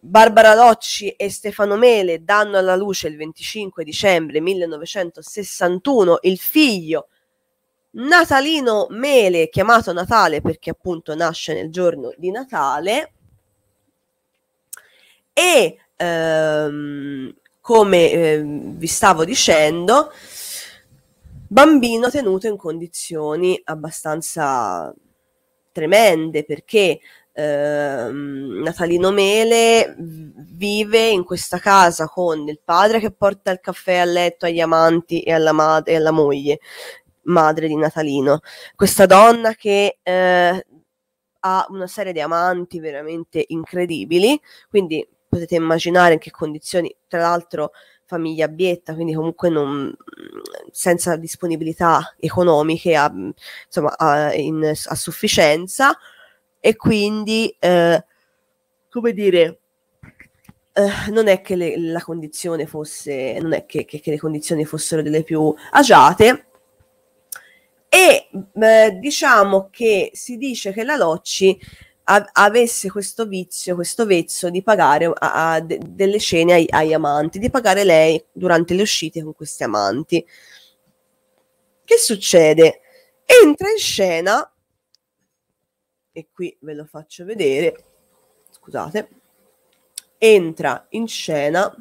Barbara Docci e Stefano Mele danno alla luce il 25 dicembre 1961 il figlio Natalino Mele, chiamato Natale perché appunto nasce nel giorno di Natale, e ehm, come eh, vi stavo dicendo, bambino tenuto in condizioni abbastanza tremende perché ehm, Natalino Mele vive in questa casa con il padre che porta il caffè a letto agli amanti e alla, mad- e alla moglie, madre di Natalino, questa donna che eh, ha una serie di amanti veramente incredibili, quindi potete immaginare in che condizioni, tra l'altro famiglia abietta, quindi comunque non, senza disponibilità economiche a, insomma, a, in, a sufficienza e quindi, eh, come dire, eh, non è che le, la condizione fosse, non è che, che, che le condizioni fossero delle più agiate, e eh, diciamo che si dice che la Locci avesse questo vizio, questo vezzo di pagare a, a de, delle scene ai, agli amanti, di pagare lei durante le uscite con questi amanti. Che succede? Entra in scena, e qui ve lo faccio vedere, scusate, entra in scena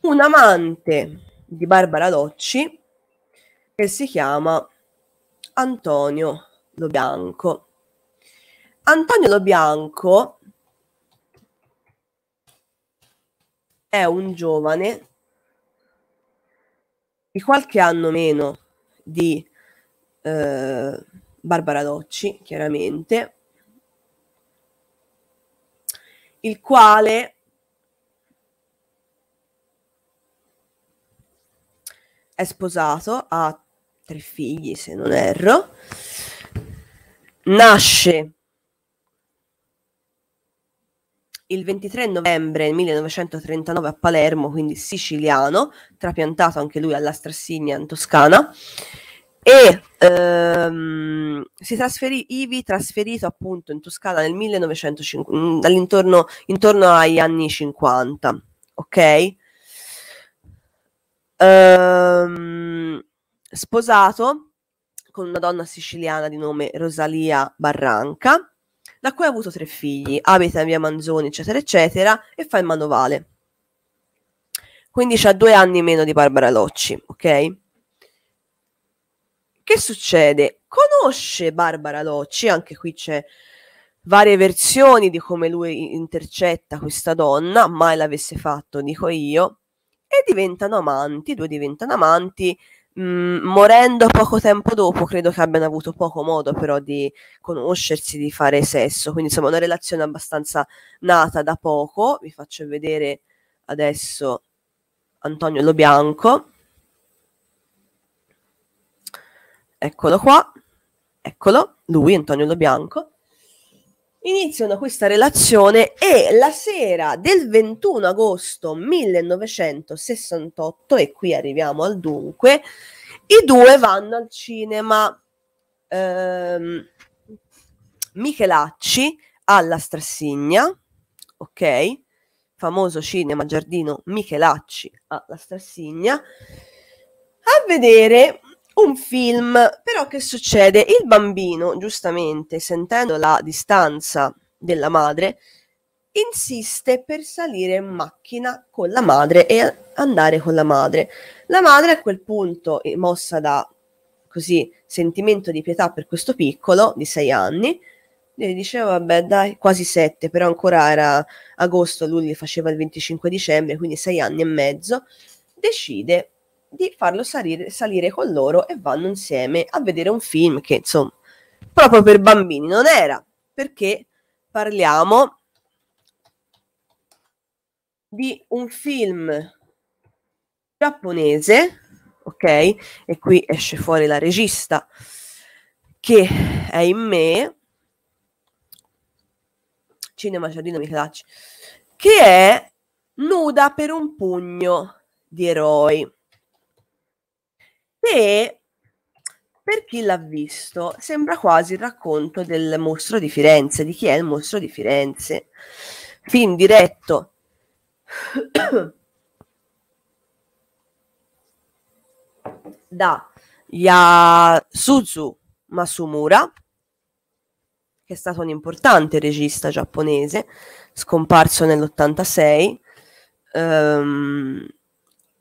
un amante di Barbara Docci che si chiama Antonio lo Bianco. Antonio Lo Bianco è un giovane di qualche anno meno di eh, Barbara Docci, chiaramente, il quale è sposato, ha tre figli se non erro, Nasce il 23 novembre 1939 a Palermo, quindi siciliano, trapiantato anche lui alla Strassigna in Toscana, e ehm, si trasferì, Ivi trasferito appunto in Toscana nel 1950, mm, all'intorno intorno agli anni 50, ok? Ehm, sposato con una donna siciliana di nome Rosalia Barranca, da cui ha avuto tre figli, abita in via Manzoni, eccetera, eccetera, e fa il manovale. Quindi ha due anni meno di Barbara Locci, ok? Che succede? Conosce Barbara Locci, anche qui c'è varie versioni di come lui intercetta questa donna, mai l'avesse fatto, dico io, e diventano amanti, due diventano amanti, Mm, morendo poco tempo dopo, credo che abbiano avuto poco modo però di conoscersi, di fare sesso. Quindi insomma una relazione abbastanza nata da poco. Vi faccio vedere adesso Antonio Lo Bianco. Eccolo qua, eccolo, lui Antonio Lo Bianco. Iniziano questa relazione e la sera del 21 agosto 1968, e qui arriviamo al dunque, i due vanno al cinema. Ehm, Michelacci alla Strassigna, ok? Famoso cinema giardino Michelacci alla Strassigna, a vedere un film. Però che succede? Il bambino, giustamente, sentendo la distanza della madre, insiste per salire in macchina con la madre e andare con la madre. La madre a quel punto, eh, mossa da così sentimento di pietà per questo piccolo di sei anni, e diceva vabbè, dai, quasi sette, però ancora era agosto, lui li faceva il 25 dicembre, quindi sei anni e mezzo, decide di farlo salire, salire con loro e vanno insieme a vedere un film che insomma proprio per bambini non era perché parliamo di un film giapponese ok e qui esce fuori la regista che è in me cinema giardino mi piace che è nuda per un pugno di eroi che per chi l'ha visto sembra quasi il racconto del mostro di Firenze, di chi è il mostro di Firenze. Film diretto. da Yasuzu Masumura, che è stato un importante regista giapponese, scomparso nell'86. Um, ehm,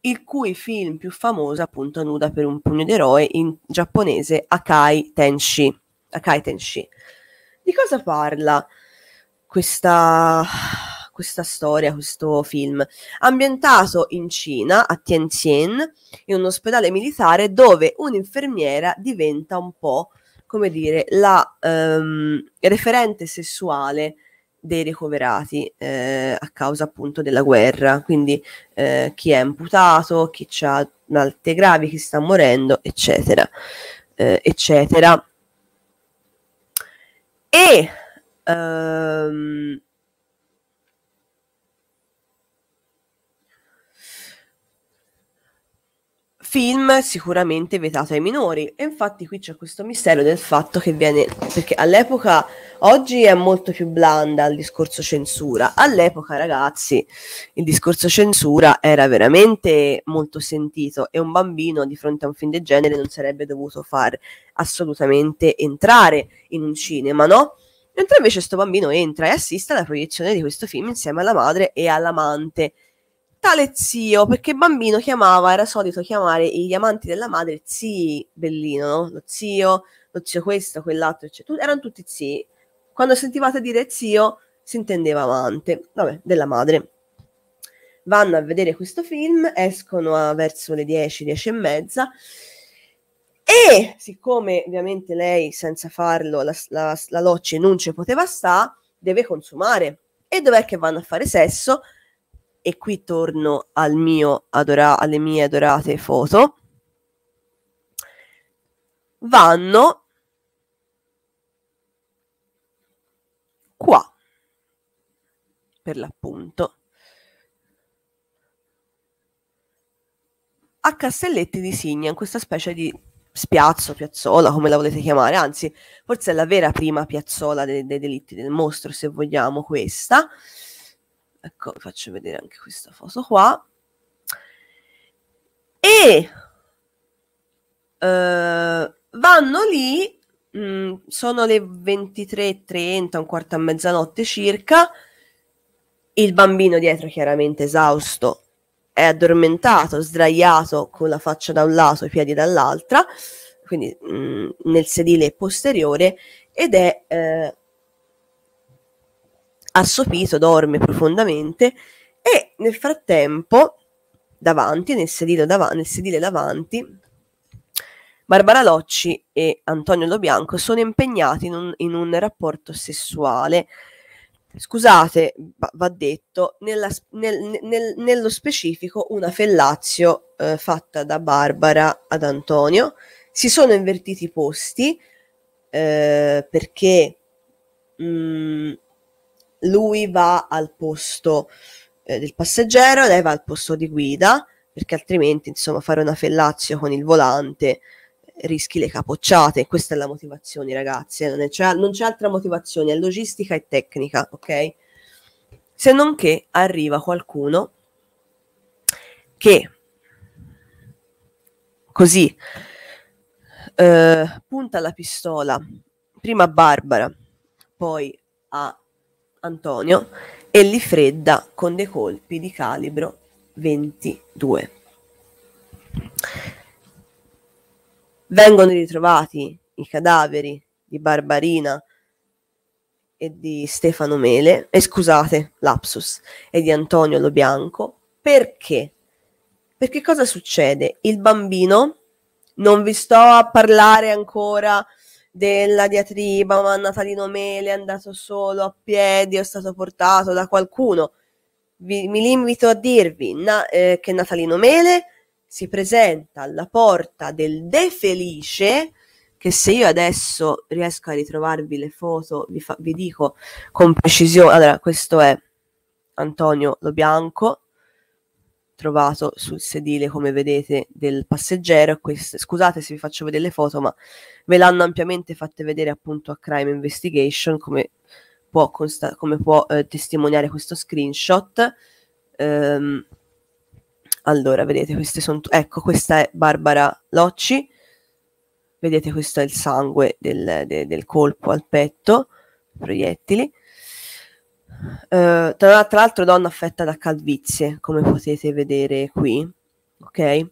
il cui film più famoso appunto Nuda per un pugno d'eroe in giapponese Akai Tenshi. Akai Tenshi. Di cosa parla questa, questa storia, questo film? Ambientato in Cina, a Tianjin, in un ospedale militare dove un'infermiera diventa un po', come dire, la um, referente sessuale dei ricoverati eh, a causa appunto della guerra, quindi eh, chi è imputato, chi ha malattie gravi, chi sta morendo, eccetera, eh, eccetera. E ehm, film sicuramente vietato ai minori e infatti qui c'è questo mistero del fatto che viene perché all'epoca oggi è molto più blanda il discorso censura all'epoca ragazzi il discorso censura era veramente molto sentito e un bambino di fronte a un film del genere non sarebbe dovuto far assolutamente entrare in un cinema no? mentre invece questo bambino entra e assiste alla proiezione di questo film insieme alla madre e all'amante tale zio, perché il bambino chiamava, era solito chiamare gli amanti della madre zii Bellino, no? Lo zio, lo zio questo, quell'altro, eccetera. Erano tutti zii. Quando sentivate dire zio, si intendeva amante, vabbè, della madre. Vanno a vedere questo film, escono a, verso le 10, 10 e mezza. E siccome ovviamente lei senza farlo la, la, la locce non ci poteva sta, deve consumare. E dov'è che vanno a fare sesso? e qui torno al mio adora- alle mie adorate foto, vanno qua, per l'appunto, a Castelletti di Signa, in questa specie di spiazzo, piazzola, come la volete chiamare, anzi, forse è la vera prima piazzola dei, dei delitti del mostro, se vogliamo, questa ecco vi faccio vedere anche questa foto qua e eh, vanno lì mh, mm, sono le 23.30 un quarto a mezzanotte circa il bambino dietro chiaramente esausto è addormentato, sdraiato con la faccia da un lato e i piedi dall'altra quindi mh, mm, nel sedile posteriore ed è eh, assopito, dorme profondamente e nel frattempo, davanti, nel, dav- nel sedile davanti, Barbara Locci e Antonio Lobianco sono impegnati in un, in un rapporto sessuale. Scusate, va detto, nella, nel, nel, nello specifico una fellazio eh, fatta da Barbara ad Antonio. Si sono invertiti i posti eh, perché mh, mm, lui va al posto eh, del passeggero, lei va al posto di guida, perché altrimenti insomma fare una fellazio con il volante eh, rischi le capocciate, questa è la motivazione ragazzi, eh. non, c'è, non c'è altra motivazione, è logistica e tecnica, ok? Se non che arriva qualcuno che così eh, punta la pistola prima a Barbara, poi a Antonio e li fredda con dei colpi di calibro 22. Vengono ritrovati i cadaveri di Barbarina e di Stefano Mele, e eh, scusate, lapsus, e di Antonio Lo Bianco. Perché? Perché cosa succede? Il bambino, non vi sto a parlare ancora della diatriba, ma Natalino Mele è andato solo a piedi, è stato portato da qualcuno. Vi, mi limito a dirvi na, eh, che Natalino Mele si presenta alla porta del De Felice, che se io adesso riesco a ritrovarvi le foto, vi, fa, vi dico con precisione, allora questo è Antonio Lo Bianco, trovato sul sedile, come vedete, del passeggero. Queste, scusate se vi faccio vedere le foto, ma ve l'hanno ampiamente fatte vedere appunto a Crime Investigation, come può, consta- come può eh, testimoniare questo screenshot. Ehm, allora, vedete, queste sono... T- ecco, questa è Barbara Locci. Vedete, questo è il sangue del, de- del colpo al petto, proiettili. Eh, tra, tra, l'altro donna affetta da calvizie, come potete vedere qui, ok?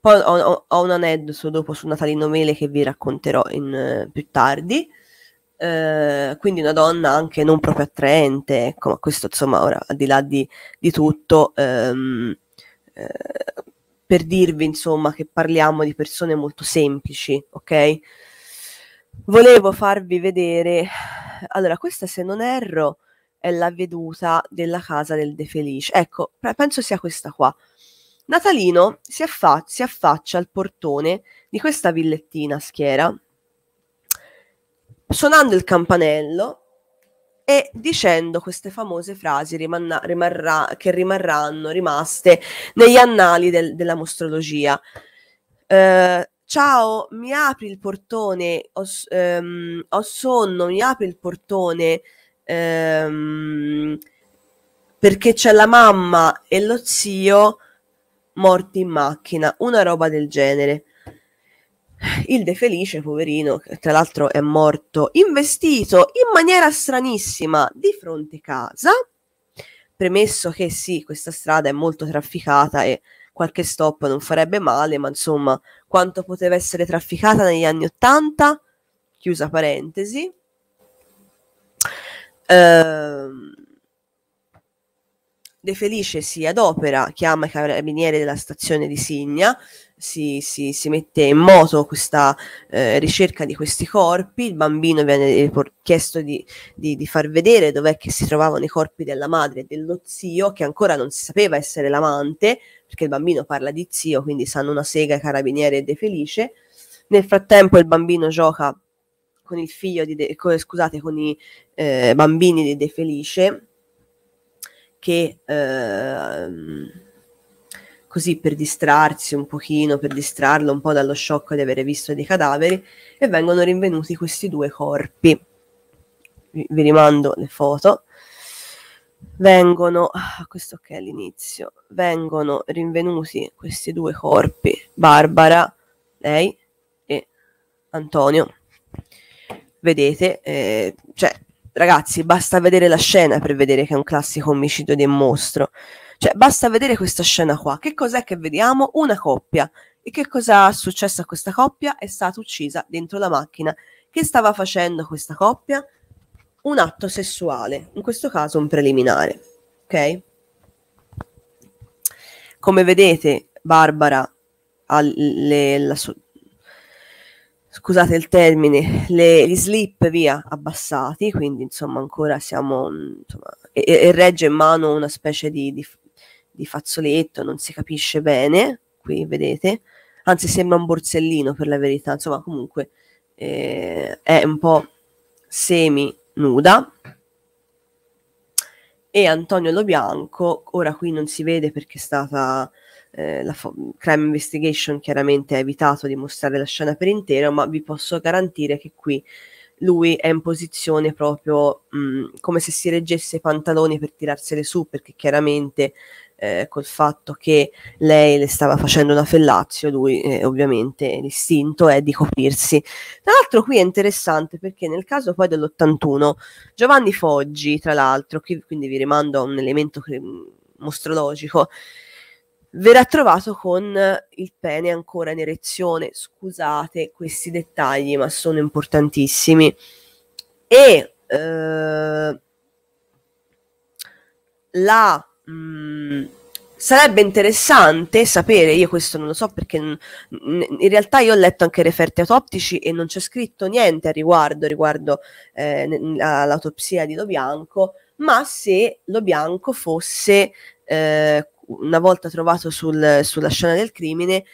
Poi ho, ho, ho un aneddoto dopo su Natalino Mele che vi racconterò in, uh, più tardi. Uh, quindi una donna anche non proprio attraente, ecco, ma questo insomma ora al di là di, di tutto, um, per dirvi insomma che parliamo di persone molto semplici, ok? Volevo farvi vedere, allora questa se non erro, è la veduta della casa del De Felice. Ecco, penso sia questa qua. Natalino si, affa- si affaccia al portone di questa villettina a schiera, suonando il campanello e dicendo queste famose frasi rimanna- rimarrà- che rimarranno rimaste negli annali del- della mostrologia. Eh, ciao, mi apri il portone, ho, ehm, ho, sonno, mi apri il portone, ehm, perché c'è la mamma e lo zio morti in macchina, una roba del genere. Il De Felice, poverino, che tra l'altro è morto investito in maniera stranissima di fronte casa, premesso che sì, questa strada è molto trafficata e qualche stop non farebbe male, ma insomma, quanto poteva essere trafficata negli anni Ottanta? Chiusa parentesi. Ehm, De Felice si adopera, chiama i carabinieri della stazione di Signa, si, si, si mette in moto questa eh, ricerca di questi corpi, il bambino viene chiesto di, di, di far vedere dov'è che si trovavano i corpi della madre e dello zio, che ancora non si sapeva essere l'amante, perché il bambino parla di zio, quindi sanno una sega i carabinieri e De Felice. Nel frattempo il bambino gioca con il figlio di De, con, scusate, con i eh, bambini di De Felice, che eh, così per distrarsi un pochino, per distrarlo un po' dallo shock di avere visto dei cadaveri, e vengono rinvenuti questi due corpi. Vi, vi rimando le foto. Vengono, ah, questo che è l'inizio vengono rinvenuti questi due corpi, Barbara, lei e Antonio vedete, eh, cioè, ragazzi, basta vedere la scena per vedere che è un classico omicidio di un mostro. Cioè, basta vedere questa scena qua. Che cos'è che vediamo? Una coppia. E che cosa è successo a questa coppia? È stata uccisa dentro la macchina. Che stava facendo questa coppia? Un atto sessuale, in questo caso un preliminare. Ok? Come vedete, Barbara ha le, la, scusate il termine, le, gli slip via abbassati, quindi insomma ancora siamo, mm, insomma, e, e regge in mano una specie di, di, di, fazzoletto, non si capisce bene, qui vedete, anzi sembra un borsellino per la verità, insomma comunque eh, è un po' semi nuda. E Antonio Lo Bianco, ora qui non si vede perché è stata eh, la fo- Crime Investigation chiaramente ha evitato di mostrare la scena per intero, ma vi posso garantire che qui lui è in posizione proprio mh, mm, come se si reggesse i pantaloni per tirarsene su, perché chiaramente eh, col fatto che lei le stava facendo una fellazio, lui eh, ovviamente l'istinto è di coprirsi. Tra l'altro qui è interessante perché nel caso poi dell'81 Giovanni Foggi, tra l'altro, qui, quindi vi rimando a un elemento mm, mostrologico, verrà trovato con il pene ancora in erezione. Scusate questi dettagli, ma sono importantissimi. E eh, la, mh, mm, sarebbe interessante sapere, io questo non lo so perché n- in realtà io ho letto anche referti autoptici e non c'è scritto niente a riguardo, riguardo eh, all'autopsia di Lo Bianco, ma se Lo Bianco fosse eh, una volta trovato sul, sulla scena del crimine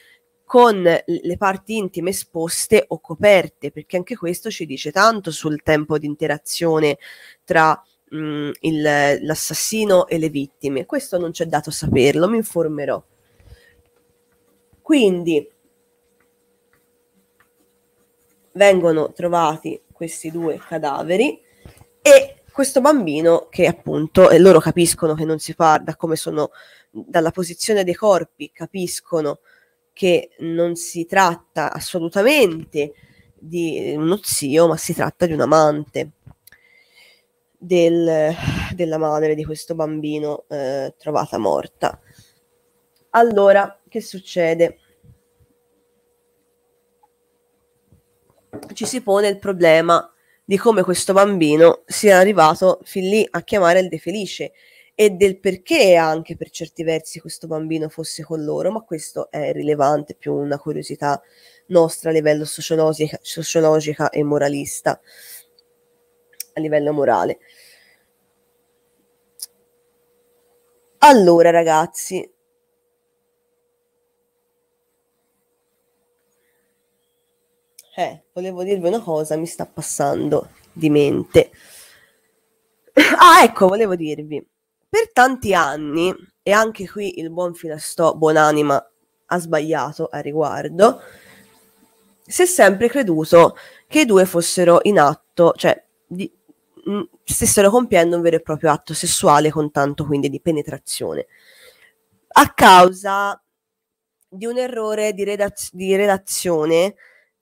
con le parti intime esposte o coperte, perché anche questo ci dice tanto sul tempo di interazione tra mh, mm, il, l'assassino e le vittime. Questo non c'è dato saperlo, mi informerò. Quindi vengono trovati questi due cadaveri e questo bambino che appunto eh, loro capiscono che non si parla come sono dalla posizione dei corpi capiscono che non si tratta assolutamente di uno zio, ma si tratta di un amante del, della madre di questo bambino eh, trovata morta. Allora, che succede? Ci si pone il problema di come questo bambino sia arrivato fin lì a chiamare il De Felice e del perché anche per certi versi questo bambino fosse con loro, ma questo è rilevante, più una curiosità nostra a livello sociologica, sociologica e moralista, a livello morale. Allora ragazzi, Eh, volevo dirvi una cosa, mi sta passando di mente. ah, ecco, volevo dirvi. Per tanti anni, e anche qui il buon Filastò Buonanima ha sbagliato a riguardo, si è sempre creduto che i due fossero in atto, cioè di, mh, mm, stessero compiendo un vero e proprio atto sessuale con tanto quindi di penetrazione, a causa di un errore di, redaz- di redazione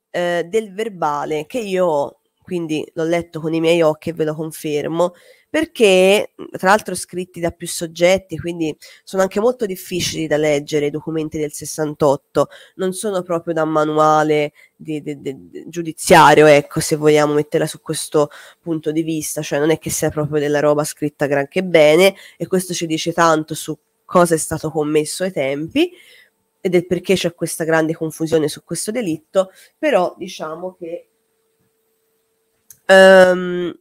eh, del verbale che io quindi l'ho letto con i miei occhi e ve lo confermo, perché mhmm, tra l'altro scritti da più soggetti, quindi sono anche molto difficili da leggere i documenti del 68, non sono proprio da manuale di, di, di, giudiziario, ecco, se vogliamo metterla su questo punto di vista, cioè non è che sia proprio della roba scritta granché bene e questo ci dice tanto su cosa è stato commesso ai tempi ed è perché c'è questa grande confusione su questo delitto, però diciamo che... Um,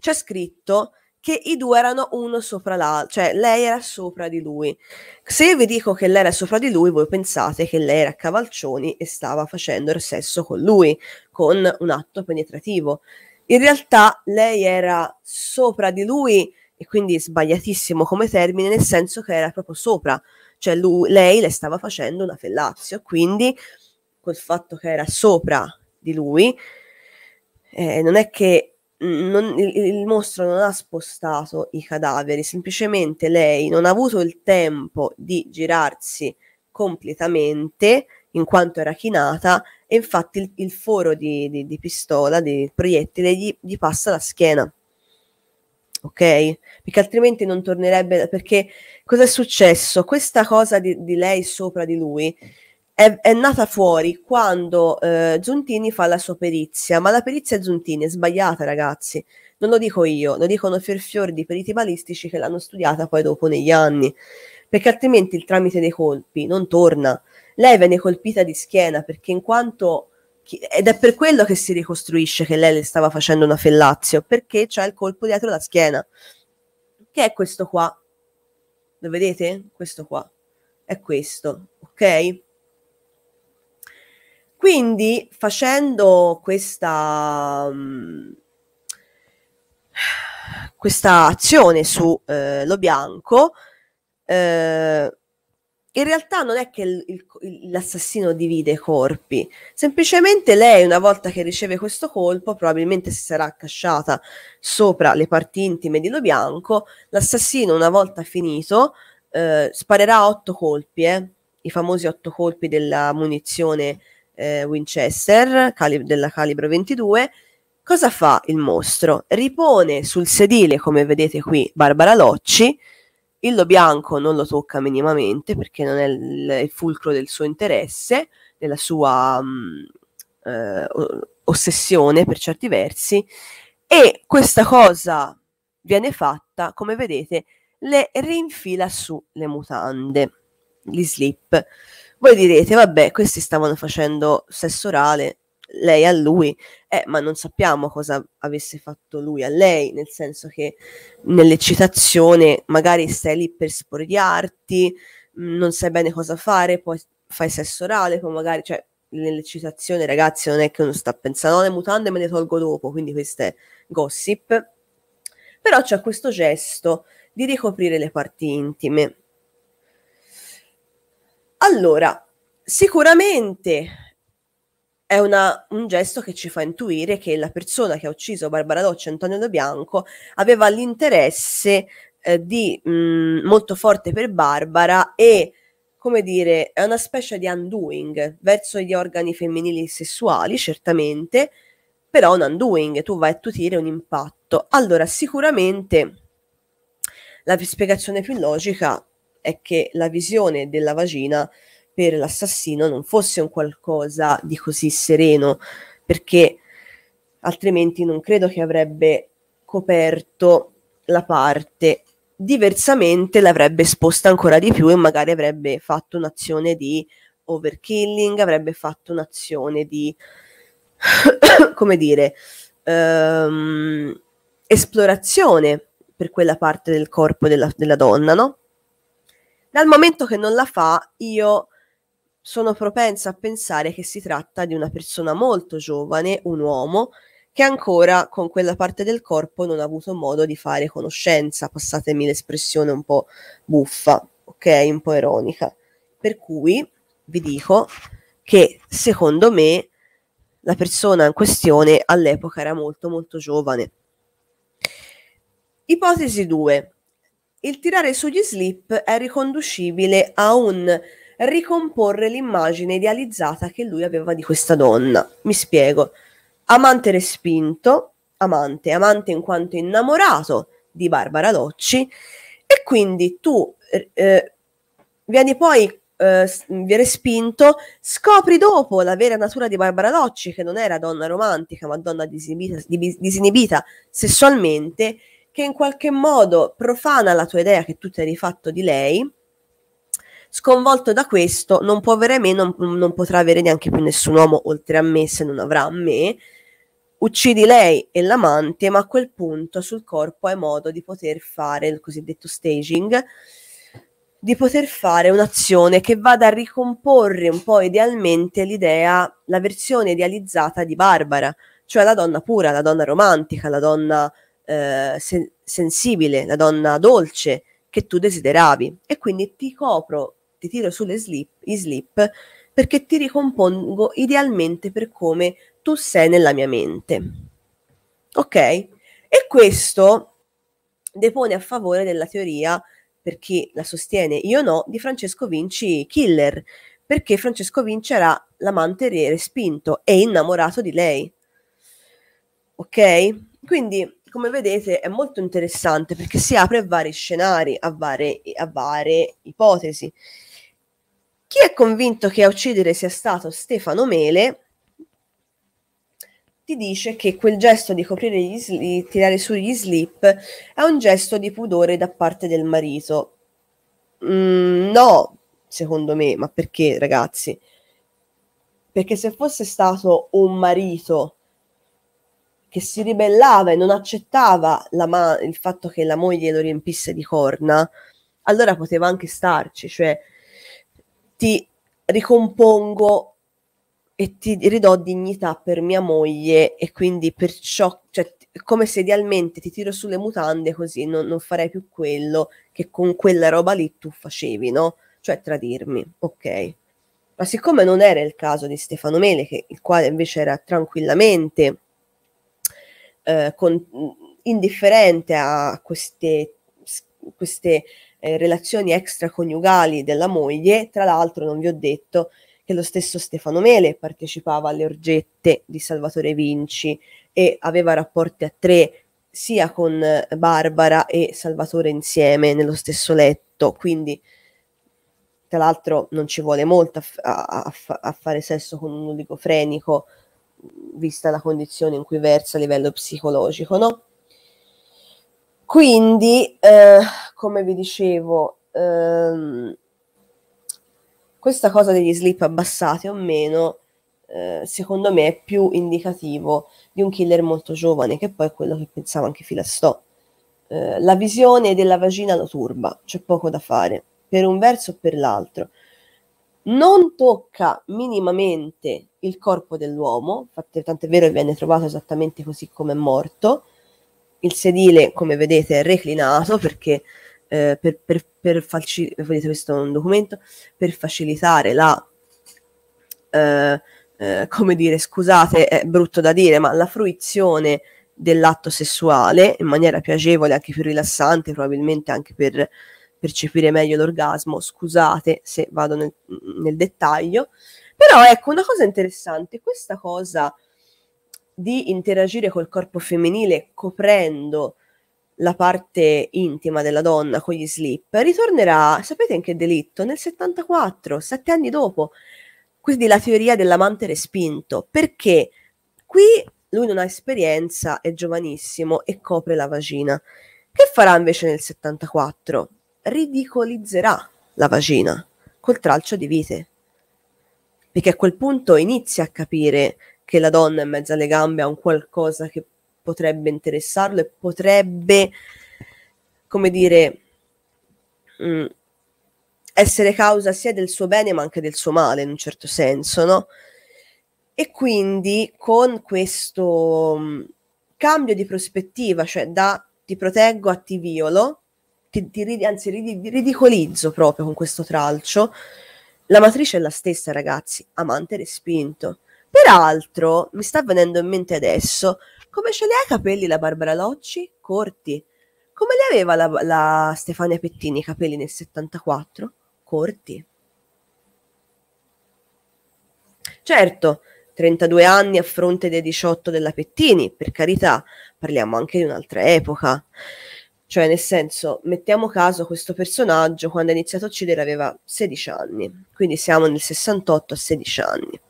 c'è scritto che i due erano uno sopra l'altro, cioè lei era sopra di lui. Se io vi dico che lei era sopra di lui, voi pensate che lei era a cavalcioni e stava facendo il sesso con lui, con un atto penetrativo. In realtà lei era sopra di lui e quindi sbagliatissimo come termine, nel senso che era proprio sopra, cioè lui, lei le stava facendo una fellazio, quindi col fatto che era sopra di lui, eh, non è che non, il, il, mostro non ha spostato i cadaveri, semplicemente lei non ha avuto il tempo di girarsi completamente in quanto era chinata e infatti il, il foro di, di, di, pistola, di proiettile, gli, gli passa la schiena ok? Perché altrimenti non tornerebbe. Perché cosa è successo? Questa cosa di, di, lei sopra di lui è, è nata fuori quando eh, Zuntini fa la sua perizia, ma la perizia Zuntini è sbagliata, ragazzi. Non lo dico io, lo dicono fiorfiori di periti balistici che l'hanno studiata poi dopo negli anni, perché altrimenti il tramite dei colpi non torna. Lei venne colpita di schiena perché in quanto ed è per quello che si ricostruisce che lei le stava facendo una fellazio, perché c'è il colpo dietro la schiena, che è questo qua. Lo vedete? Questo qua. È questo, ok? Quindi facendo questa, mm, questa azione su eh, lo bianco, eh, in realtà non è che il, il, l'assassino divide i corpi, semplicemente lei una volta che riceve questo colpo probabilmente si sarà accasciata sopra le parti intime di Lo Bianco, l'assassino una volta finito eh, sparerà otto colpi, eh, i famosi otto colpi della munizione eh, Winchester cali- della calibro 22, cosa fa il mostro? Ripone sul sedile, come vedete qui, Barbara Locci, il lo bianco non lo tocca minimamente perché non è il, il fulcro del suo interesse, della sua mh, mm, eh, ossessione per certi versi, e questa cosa viene fatta, come vedete, le rinfila sulle mutande, gli slip. Voi direte, vabbè, questi stavano facendo sesso orale, lei a lui, eh, ma non sappiamo cosa avesse fatto lui a lei, nel senso che nell'eccitazione magari stai lì per spordiarti, mm, non sai bene cosa fare, poi fai sesso orale, poi magari, cioè, nell'eccitazione ragazzi non è che uno sta pensando no, le mutande me le tolgo dopo, quindi questo è gossip, però c'è questo gesto di ricoprire le parti intime allora, sicuramente è una, un gesto che ci fa intuire che la persona che ha ucciso Barbara Doccia e Antonio De Bianco aveva l'interesse eh, di, mh, mm, molto forte per Barbara e, come dire, è una specie di undoing verso gli organi femminili sessuali, certamente, però un undoing, tu vai a tutire un impatto. Allora, sicuramente la spiegazione più logica è che la visione della vagina per l'assassino non fosse un qualcosa di così sereno, perché altrimenti non credo che avrebbe coperto la parte. Diversamente l'avrebbe esposta ancora di più e magari avrebbe fatto un'azione di overkilling, avrebbe fatto un'azione di, come dire, um, esplorazione per quella parte del corpo della, della donna, no? Dal momento che non la fa, io sono propensa a pensare che si tratta di una persona molto giovane, un uomo, che ancora con quella parte del corpo non ha avuto modo di fare conoscenza, passatemi l'espressione un po' buffa, ok, un po' ironica. Per cui vi dico che secondo me la persona in questione all'epoca era molto molto giovane. Ipotesi 2. Il tirare sugli slip è riconducibile a un ricomporre l'immagine idealizzata che lui aveva di questa donna. Mi spiego. Amante respinto, amante, amante in quanto innamorato di Barbara Docci e quindi tu eh, vieni poi eh, respinto, scopri dopo la vera natura di Barbara Docci che non era donna romantica ma donna disinibita, disinibita sessualmente che in qualche modo profana la tua idea che tu ti eri fatto di lei, sconvolto da questo non può avere me, non, non potrà avere neanche più nessun uomo oltre a me se non avrà me, uccidi lei e l'amante, ma a quel punto sul corpo hai modo di poter fare il cosiddetto staging, di poter fare un'azione che vada a ricomporre un po' idealmente l'idea, la versione idealizzata di Barbara, cioè la donna pura, la donna romantica, la donna eh, sen- sensibile, la donna dolce che tu desideravi. E quindi ti copro, ti tiro sulle slip, i slip perché ti ricompongo idealmente per come tu sei nella mia mente. Ok? E questo depone a favore della teoria, per chi la sostiene, io no, di Francesco Vinci Killer, perché Francesco Vinci era l'amante respinto e innamorato di lei. Ok? Quindi come vedete è molto interessante perché si apre a vari scenari, a varie, a varie ipotesi. Chi è convinto che a uccidere sia stato Stefano Mele ti dice che quel gesto di coprire gli slip, tirare su gli slip è un gesto di pudore da parte del marito. Mm, no, secondo me, ma perché ragazzi? Perché se fosse stato un marito che si ribellava e non accettava ma- il fatto che la moglie lo riempisse di corna, allora poteva anche starci, cioè ti ricompongo e ti ridò dignità per mia moglie e quindi per ciò, cioè come se idealmente ti tiro sulle mutande così non, non farei più quello che con quella roba lì tu facevi, no? Cioè tradirmi, ok. Ma siccome non era il caso di Stefano Mele, che, il quale invece era tranquillamente eh, con, indifferente a queste, queste eh, relazioni extraconiugali della moglie. Tra l'altro non vi ho detto che lo stesso Stefano Mele partecipava alle orgette di Salvatore Vinci e aveva rapporti a tre sia con Barbara e Salvatore insieme nello stesso letto, quindi tra l'altro non ci vuole molto a, a, a, a fare sesso con un oligofrenico vista la condizione in cui versa a livello psicologico, no? Quindi, eh, come vi dicevo, ehm, questa cosa degli slip abbassati o meno, eh, secondo me è più indicativo di un killer molto giovane, che poi è quello che pensava anche Filastò. Eh, la visione della vagina lo turba, c'è poco da fare, per un verso o per l'altro non tocca minimamente il corpo dell'uomo, infatti tanto è vero che viene trovato esattamente così come è morto, il sedile come vedete è reclinato perché eh, per, per, per, facil- documento, per, facilitare la, eh, eh, come dire, scusate, è brutto da dire, ma la fruizione dell'atto sessuale in maniera piacevole, anche più rilassante, probabilmente anche per percepire meglio l'orgasmo, scusate se vado nel, nel dettaglio, però ecco una cosa interessante, questa cosa di interagire col corpo femminile coprendo la parte intima della donna con gli slip, ritornerà, sapete in che delitto? Nel 74, sette anni dopo. Quindi la teoria dell'amante respinto, perché qui lui non ha esperienza, è giovanissimo e copre la vagina. Che farà invece nel 74? ridicolizzerà la vagina col tralcio di vite. Perché a quel punto inizia a capire che la donna in mezzo alle gambe ha un qualcosa che potrebbe interessarlo e potrebbe, come dire, mh, mm, essere causa sia del suo bene ma anche del suo male in un certo senso, no? E quindi con questo mh, mm, cambio di prospettiva, cioè da ti proteggo a ti violo, ti, ti ridi, anzi ridi, ridicolizzo proprio con questo tralcio. La matrice è la stessa, ragazzi, amante respinto. Peraltro, mi sta venendo in mente adesso, come ce li ha i capelli la Barbara Locci? Corti. Come li aveva la, la Stefania Pettini i capelli nel 74? Corti. Certo, 32 anni a fronte dei 18 della Pettini, per carità, parliamo anche di un'altra epoca. Cioè, nel senso, mettiamo caso questo personaggio quando ha iniziato a uccidere aveva 16 anni, quindi siamo nel 68 a 16 anni.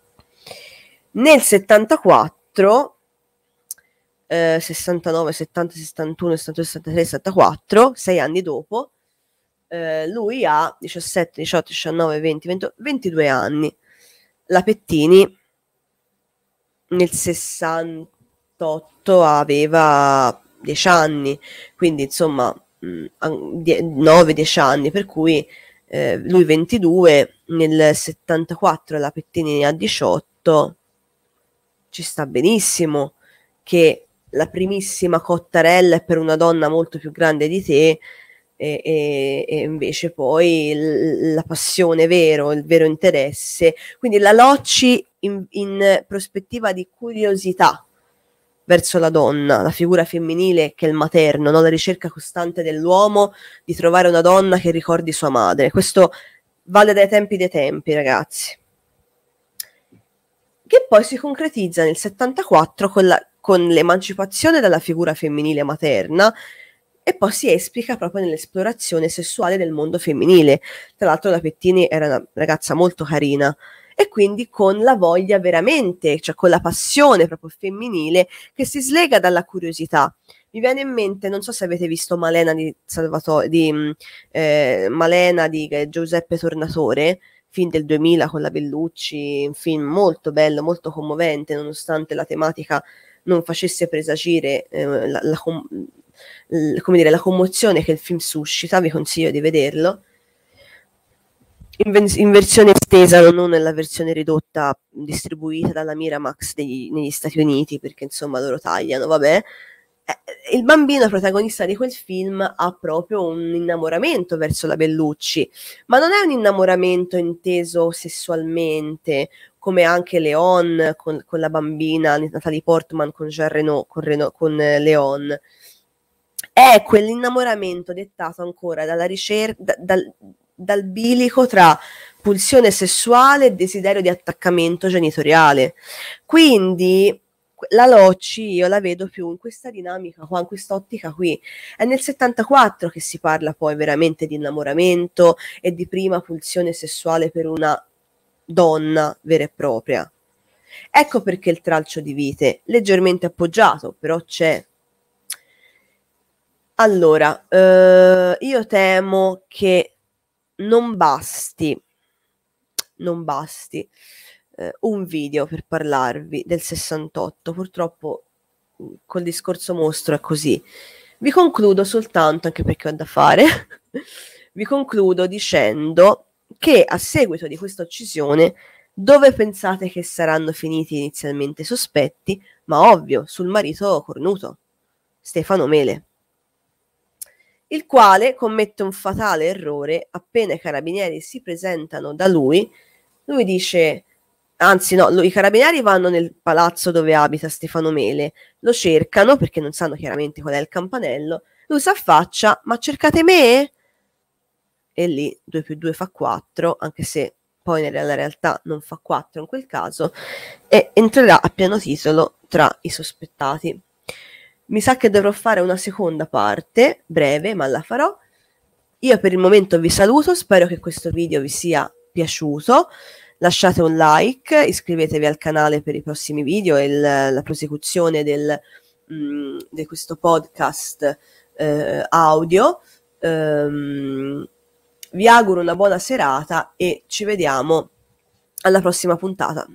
Nel 74, eh, 69, 70, 71, 72, 73, 74, sei anni dopo, eh, lui ha 17, 18, 19, 20, 20, 22 anni. La Pettini nel 68 aveva dieci anni, quindi insomma mm, nove, dieci anni, per cui eh, lui 22, nel 74 la Pettinini a 18, ci sta benissimo che la primissima cottarella è per una donna molto più grande di te e, e, e invece poi l- la passione vero, il vero interesse. Quindi la Locci in, in prospettiva di curiosità verso la donna, la figura femminile che è il materno, no? la ricerca costante dell'uomo di trovare una donna che ricordi sua madre. Questo vale dai tempi dei tempi, ragazzi. Che poi si concretizza nel 74 con, la, con l'emancipazione dalla figura femminile materna e poi si esplica proprio nell'esplorazione sessuale del mondo femminile. Tra l'altro la Pettini era una ragazza molto carina, e quindi con la voglia veramente, cioè con la passione proprio femminile che si slega dalla curiosità. Mi viene in mente, non so se avete visto Malena di, Salvato- di, mm, eh, Malena di eh, Giuseppe Tornatore, film del 2000 con la Bellucci, un film molto bello, molto commovente, nonostante la tematica non facesse presagire eh, la, la, com- l- dire, la commozione che il film suscita, vi consiglio di vederlo in, ven- in, versione estesa, non nella versione ridotta distribuita dalla Miramax degli, negli Stati Uniti, perché insomma loro tagliano, vabbè. Eh, eh, il bambino protagonista di quel film ha proprio un innamoramento verso la Bellucci, ma non è un innamoramento inteso sessualmente, come anche Leon con, con la bambina Natalie Portman con Jean Reno, con, Reno, con eh, Leon è quell'innamoramento dettato ancora dalla ricerca, da, dal bilico tra pulsione sessuale e desiderio di attaccamento genitoriale. Quindi la Locci io la vedo più in questa dinamica qua, in quest'ottica qui. È nel 74 che si parla poi veramente di innamoramento e di prima pulsione sessuale per una donna vera e propria. Ecco perché il tralcio di vite, leggermente appoggiato, però c'è. Allora, eh, io temo che non basti, non basti eh, un video per parlarvi del 68, purtroppo mm, col discorso mostro è così. Vi concludo soltanto, anche perché ho da fare, vi concludo dicendo che a seguito di questa uccisione, dove pensate che saranno finiti inizialmente i sospetti? Ma ovvio, sul marito cornuto, Stefano Mele il quale commette un fatale errore appena i carabinieri si presentano da lui. Lui dice, anzi no, lui, i carabinieri vanno nel palazzo dove abita Stefano Mele, lo cercano perché non sanno chiaramente qual è il campanello, lui si affaccia, ma cercate me? E lì 2 più 2 fa 4, anche se poi nella realtà non fa 4 in quel caso, e entrerà a pieno titolo tra i sospettati. Mi sa che dovrò fare una seconda parte, breve, ma la farò. Io per il momento vi saluto, spero che questo video vi sia piaciuto. Lasciate un like, iscrivetevi al canale per i prossimi video e il, la prosecuzione del, mm, di questo podcast eh, audio. Um, vi auguro una buona serata e ci vediamo alla prossima puntata.